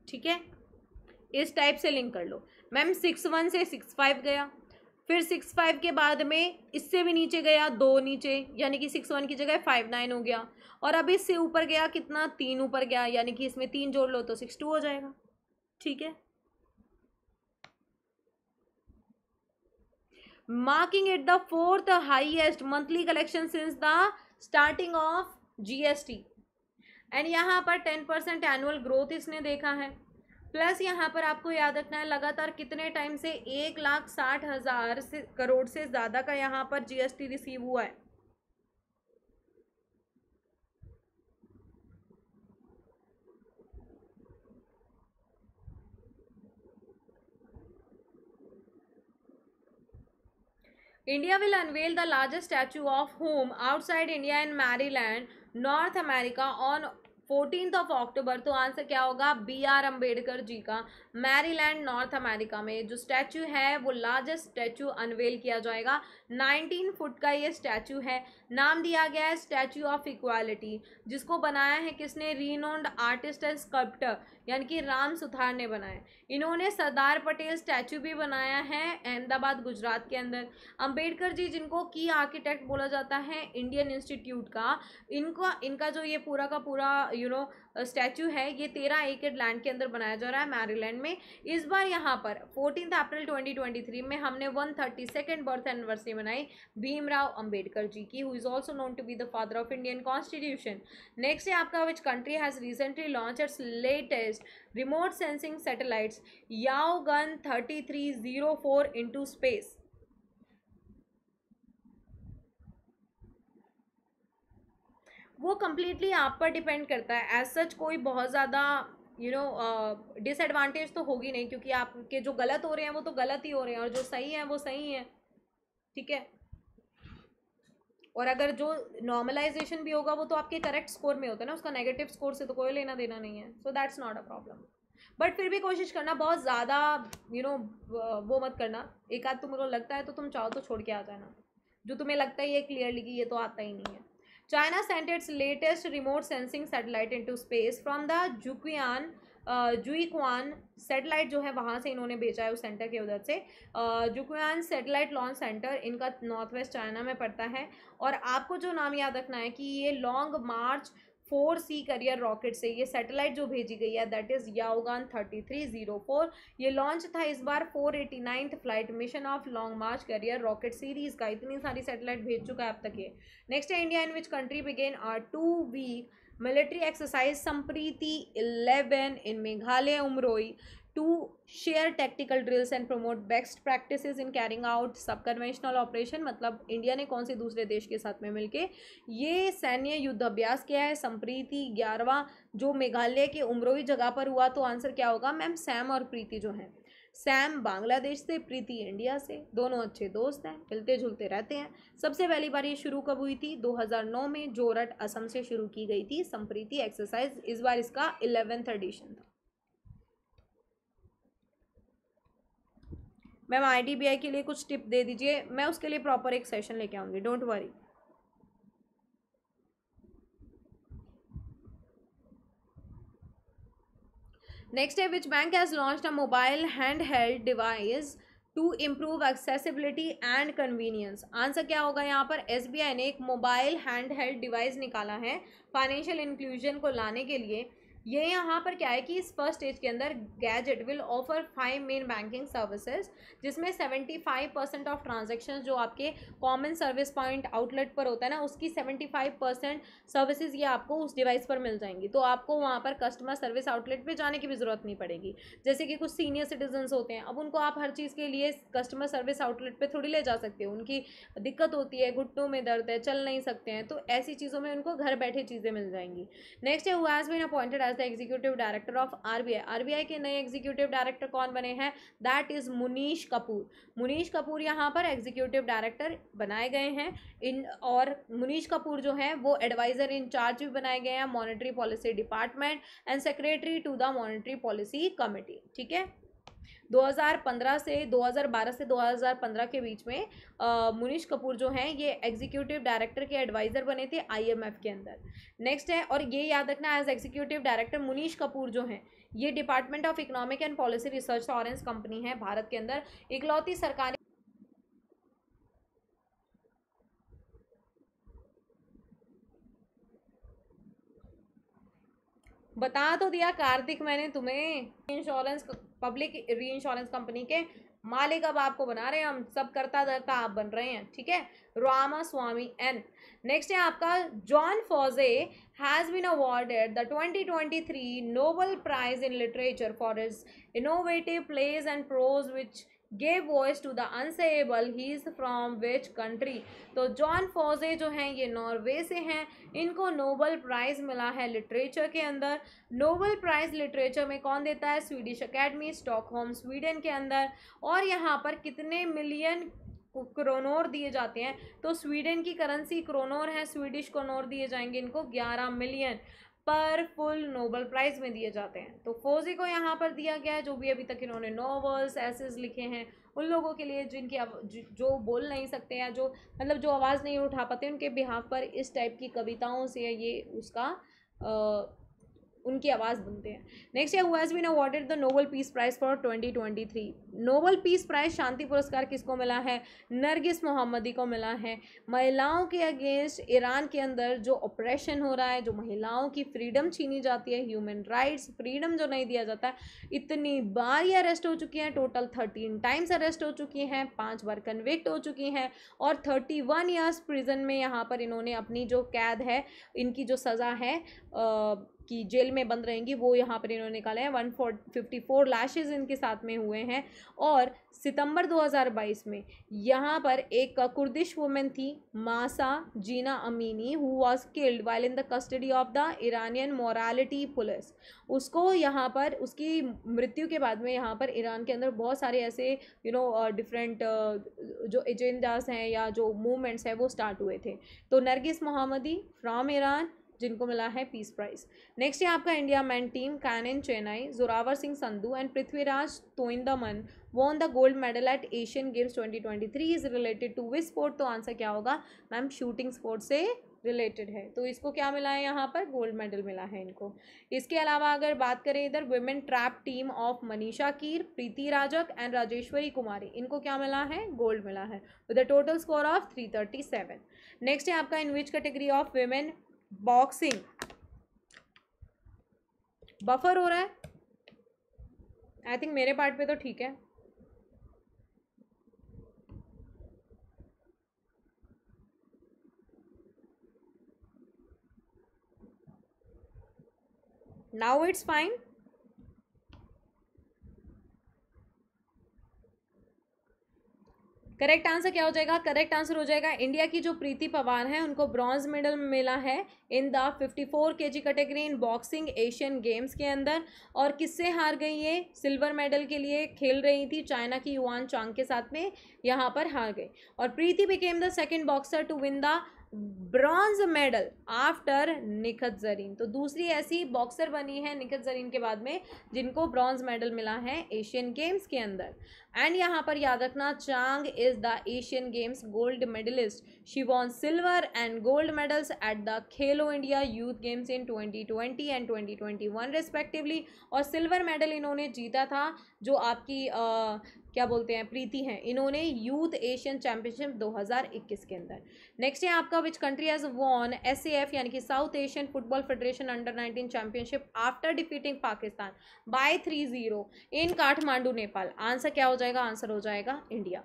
ठीक है इस टाइप से लिंक कर लो मैम सिक्स वन से सिक्स फाइव गया फिर सिक्स फाइव के बाद में इससे भी नीचे गया दो नीचे यानी कि सिक्स वन की जगह फाइव नाइन हो गया और अब इससे ऊपर गया कितना तीन ऊपर गया यानी कि इसमें तीन जोड़ लो तो सिक्स टू हो जाएगा ठीक है marking at the fourth highest monthly collection since the starting of GST and यहाँ पर टेन परसेंट एनुअल ग्रोथ इसने देखा है प्लस यहाँ पर आपको याद रखना है लगातार कितने टाइम से एक लाख साठ हज़ार से करोड़ से ज़्यादा का यहाँ पर जीएसटी रिसीव हुआ है India will unveil the largest statue of home outside India in Maryland North America on fourteen of October तो आंसर क्या होगा बी आर अम्बेडकर जी का मैरीलैंड नॉर्थ अमेरिका में जो स्टैचू है वो लार्जेस्ट स्टैचू अनवेल किया जाएगा नाइनटीन फुट का ये स्टैचू है नाम दिया गया है स्टैचू ऑफ इक्वालिटी जिसको बनाया है किसने रीनोन्ड आर्टिस्ट एंड स्कल्प्टर यानी कि राम सुथार ने बनाया इन्होंने सरदार पटेल स्टैचू भी बनाया है अहमदाबाद गुजरात के अंदर अम्बेडकर जी जिनको की आर्किटेक्ट बोला जाता है इंडियन इंस्टीट्यूट का इनको इनका जो ये पूरा का पूरा यू नो स्टैचू है ये तेरह एकड़ लैंड के अंदर बनाया जा रहा है मैरीलैंड में इस बार यहाँ पर फोर्टीन अप्रैल 2023 में हमने one thirty second birth anniversary मनाई भीमराव अंबेडकर जी की who is also known to be the father of Indian constitution next है आपका which country has recently launch its latest remote sensing satellites Yaogan thirty three zero four into space वो completely आप पर depend करता है as such कोई बहुत ज़्यादा यू नो डिसएडवांटेज तो होगी नहीं क्योंकि आपके जो गलत हो रहे हैं वो तो गलत ही हो रहे हैं और जो सही है वो सही है ठीक है और अगर जो नॉर्मलाइजेशन भी होगा वो तो आपके करेक्ट स्कोर में होता है ना उसका नेगेटिव स्कोर से तो कोई लेना देना नहीं है so that's not a problem but फिर भी कोशिश करना बहुत ज़्यादा यू नो वो मत करना एक आध तुम्हें तो लगता है तो तुम चाहो तो छोड़ के आ जाना जो तुम्हें लगता है ये क्लियरली कि ये तो आता ही नहीं है China its latest remote sensing satellite into space from the Juquian Jiuquan satellite जो है वहाँ से इन्होंने बेचा है उस सेंटर के उधर से जुक्वान सेटेलाइट लॉन्च सेंटर इनका नॉर्थ वेस्ट चाइना में पड़ता है और आपको जो नाम याद रखना है कि ये Long March four C carrier rocket से ये सैटेलाइट जो भेजी गई है that is Yaogan thirty three zero four ये लॉन्च था इस बार four eighty ninth flight mission of Long March carrier rocket series का इतनी सारी सैटेलाइट भेज चुका है अब तक ये नेक्स्ट है India in which country began our two week military exercise Sampriti eleven in Meghalaya Umroi to share tactical drills and promote best practice in carrying out sub conventional operation मतलब इंडिया ने कौन से दूसरे देश के साथ में मिलके ये सैन्य युद्ध अभ्यास किया है संप्रीति ग्यारहवा जो मेघालय के उमरोही जगह पर हुआ तो आंसर क्या होगा मैम सैम और प्रीति जो हैं सैम बांग्लादेश से प्रीति इंडिया से दोनों अच्छे दोस्त हैं मिलते जुलते रहते हैं सबसे पहली बार ये शुरू कब हुई थी 2009 में जोरट असम से शुरू की गई थी संप्रीति एक्सरसाइज इस बार इसका इलेवेंथ एडिशन था मैम आईडीबीआई के लिए कुछ टिप दे दीजिए मैं उसके लिए प्रॉपर एक सेशन लेके आऊँगी डोंट वरी नेक्स्ट है which bank has launch a mobile hand held device to improve accessibility and convenience answer क्या होगा यहाँ पर एस ने एक मोबाइल हैंड हेल्ड डिवाइस निकाला है फाइनेंशियल इंक्लूजन को लाने के लिए ये यहाँ पर क्या है कि इस फर्स्ट स्टेज के अंदर gadget will offer five main banking services जिसमें seventy five percent of transaction जो आपके कॉमन सर्विस पॉइंट आउटलेट पर होता है ना उसकी सेवेंटी फाइव परसेंट सर्विसेज ये आपको उस डिवाइस पर मिल जाएंगी तो आपको वहाँ पर कस्टमर सर्विस आउटलेट पर जाने की भी ज़रूरत नहीं पड़ेगी जैसे कि कुछ सीनियर सिटीजन होते हैं अब उनको आप हर चीज़ के लिए कस्टमर सर्विस आउटलेट पर थोड़ी ले जा सकते हो उनकी दिक्कत होती है घुटनों में दर्द है चल नहीं सकते हैं तो ऐसी चीज़ों में उनको घर बैठे चीज़ें मिल जाएंगी नेक्स्ट है who has been appointed as the executive director of RBI RBI के नए एग्जीक्यूटिव डायरेक्टर कौन बने हैं दैट इज मुनीश कपूर मुनीश कपूर यहाँ पर एग्जीक्यूटिव डायरेक्टर बनाए गए हैं इन और मुनीश कपूर जो है वो एडवाइजर इंचार्ज भी बनाए गए हैं monetary policy department and secretary to the monetary policy committee ठीक है 2015 से 2012 से 2015 के बीच में मुनीष कपूर जो हैं ये एग्जीक्यूटिव डायरेक्टर के एडवाइज़र बने थे आईएमएफ के अंदर नेक्स्ट है और ये याद रखना as executive director Munish Kapur जो हैं ये department of economic and policy research insurance company है भारत के अंदर इकलौती सरकारी बता तो दिया कार्तिक मैंने तुम्हें insurance public re insurance company के मालिक अब आपको बना रहे हैं हम सब करता धरता आप बन रहे हैं ठीक है रामा स्वामी एन नेक्स्ट है आपका Jon Fosse has been awarded the 2023 Nobel prize in literature for is innovative plays and prose which gave voice to the unsayable he is from which country तो जॉन फोजे जो हैं ये Norway से हैं इनको Nobel prize मिला है literature के अंदर नोबल प्राइज़ लिटरेचर में कौन देता है स्वीडिश अकेडमी स्टॉकहोम स्वीडन के अंदर और यहाँ पर कितने मिलियन क्रोनोर दिए जाते हैं तो स्वीडन की करेंसी क्रोनोर है स्वीडिश क्रोनोर दिए जाएंगे इनको ग्यारह मिलियन पर फुल नोबल प्राइज़ में दिए जाते हैं तो फोजी को यहाँ पर दिया गया है जो भी अभी तक इन्होंने नॉवल्स एसेज लिखे हैं उन लोगों के लिए जिनकी जो बोल नहीं सकते या जो मतलब जो आवाज़ नहीं उठा पाते उनके बिहाफ पर इस टाइप की कविताओं से ये उसका आ, उनकी आवाज़ बनते हैं नेक्स्ट है who has been awarded the Nobel peace prize for 2023 Nobel peace prize शांति पुरस्कार किसको मिला है नरगिस मोहम्मदी को मिला है महिलाओं के अगेंस्ट ईरान के अंदर जो ऑपरेशन हो रहा है जो महिलाओं की फ्रीडम छीनी जाती है ह्यूमन राइट्स फ्रीडम जो नहीं दिया जाता है इतनी बार ये अरेस्ट हो चुकी हैं टोटल थर्टीन टाइम्स अरेस्ट हो चुकी हैं पाँच बार कन्विक्ट हो चुकी हैं और थर्टी वन ईयर्स प्रिजन में यहाँ पर इन्होंने अपनी जो कैद है इनकी जो सज़ा है आ, की जेल में बंद रहेंगी वो यहाँ पर इन्होंने निकाले हैं वन फिफ्टी फोर लैशेज इनके साथ में हुए हैं और सितंबर 2022 में यहाँ पर एक कुर्दिश वुमेन थी Mahsa Jina Amini who was killed while in the custody of the Iranian morality police उसको यहाँ पर उसकी मृत्यु के बाद में यहाँ पर ईरान के अंदर बहुत सारे ऐसे यू नो डिफरेंट जो एजेंडाज़ हैं या जो मूवमेंट्स हैं वो स्टार्ट हुए थे तो नरगिस मोहम्मदी फ्रॉम ईरान जिनको मिला है पीस प्राइज नेक्स्ट है आपका India man team Kynan Chenai Zoravar Singh Sandhu and Prithviraj Tondaiman on the gold medal at Asian Games 2023 is related to which sport तो आंसर क्या होगा मैम शूटिंग स्पोर्ट से रिलेटेड है तो इसको क्या मिला है यहाँ पर गोल्ड मेडल मिला है इनको इसके अलावा अगर बात करें इधर women trap team of Manisha Keer Preeti Rajak and Rajeshwari कुमारी इनको क्या मिला है गोल्ड मिला है with the total score of three thirty seven next है आपका in which category of women boxing buffer हो रहा है आई थिंक मेरे पार्ट पे तो ठीक है now it's fine correct answer क्या हो जाएगा करेक्ट आंसर हो जाएगा इंडिया की जो प्रीति पवार है उनको ब्रॉन्ज मेडल मिला है in the 54 G category in boxing Asian Games के अंदर और किससे हार गई ये सिल्वर मेडल के लिए खेल रही थी चाइना की युवान चांग के साथ में यहाँ पर हार गई और Preeti became the second boxer to win the bronze medal after Nikhat Zareen तो दूसरी ऐसी बॉक्सर बनी है निखत जरीन के बाद में जिनको ब्रॉन्ज मेडल मिला है एशियन गेम्स के अंदर एंड यहाँ पर याद रखना Chang is the Asian Games gold medallist she won silver and gold medals at the Khelo India Youth Games in 2020 and one respectively और सिल्वर मेडल इन्होंने जीता था जो आपकी क्या बोलते हैं प्रीति हैं इन्होंने यूथ एशियन चैंपियनशिप 2021 के अंदर नेक्स्ट है आपका which country has won S यानी कि South Asian Football Federation under 19 championship after defeating Pakistan by three zero in Kathmandu Nepal answer क्या हो जाएगा आंसर हो जाएगा इंडिया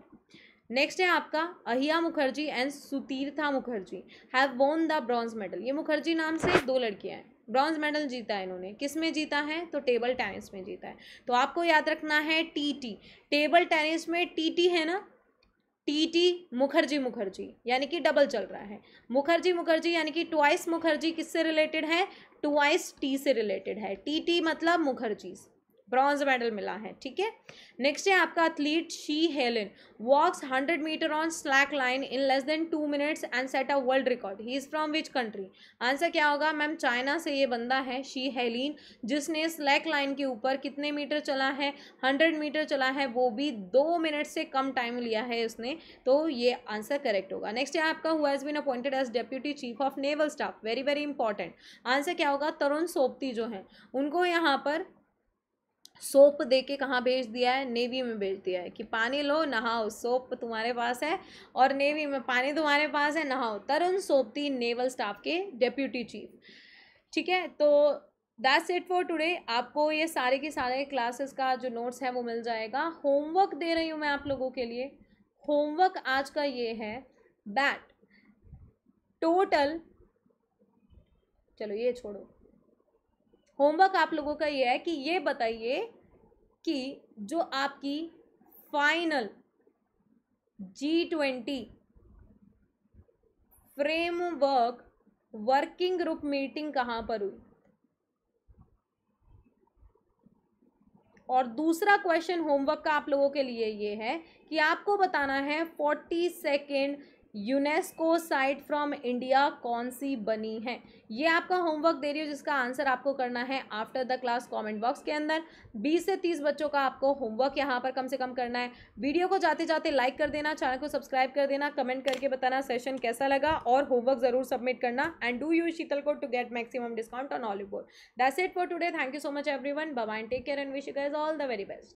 नेक्स्ट है आपका Ayhika Mukherjee and Sutirtha Mukherjee have won the bronze medal ये मुखर्जी नाम से दो लड़कियाँ हैं ब्रॉन्ज मेडल जीता है इन्होंने किस में जीता है तो टेबल टेनिस में जीता है तो आपको याद रखना है टी टी टेबल टेनिस में टी टी है ना टी टी मुखर्जी मुखर्जी यानी कि डबल चल रहा है मुखर्जी मुखर्जी यानी कि ट्वाइस मुखर्जी किससे रिलेटेड है ट्वाइस टी से रिलेटेड है टी टी मतलब मुखर्जी ब्रॉन्ज मेडल मिला है ठीक है नेक्स्ट है आपका एथलीट शी हेलिन walks hundred metre on slack line in less than two minutes and set a world record he is from which country answer क्या होगा मैम चाइना से ये बंदा है शी हेलिन जिसने स्लैक लाइन के ऊपर कितने मीटर चला है हंड्रेड मीटर चला है वो भी दो मिनट से कम टाइम लिया है उसने तो ये आंसर करेक्ट होगा नेक्स्ट है आपका who has been appointed as deputy chief of naval staff very very important answer क्या होगा तरुण सोपती जो है उनको यहाँ पर सोप दे के कहाँ भेज दिया है नेवी में भेज दिया है कि पानी लो नहाओ सोप तुम्हारे पास है और नेवी में पानी तुम्हारे पास है नहाओ तरुण सोपती नेवल स्टाफ के डेप्यूटी चीफ ठीक है तो दैट्स इट फॉर टुडे आपको ये सारे के सारे क्लासेस का जो नोट्स है वो मिल जाएगा होमवर्क दे रही हूँ मैं आप लोगों के लिए होमवर्क आज का ये है दैट टोटल चलो ये छोड़ो होमवर्क आप लोगों का ये है कि ये बताइए कि जो आपकी final G twenty framework working group meeting कहाँ पर हुई और दूसरा क्वेश्चन होमवर्क का आप लोगों के लिए ये है कि आपको बताना है forty second UNESCO site from India कौन सी बनी है ये आपका होमवर्क दे रही हो जिसका आंसर आपको करना है after the class comment box के अंदर 20 से 30 बच्चों का आपको होमवर्क यहाँ पर कम से कम करना है वीडियो को जाते जाते लाइक कर देना चैनल को सब्सक्राइब कर देना कमेंट करके बताना सेशन कैसा लगा और होमवर्क ज़रूर सबमिट करना एंड डू यू शीतल को to get maximum discount on all that's it for today thank you so much everyone bye take care and wish you all the very best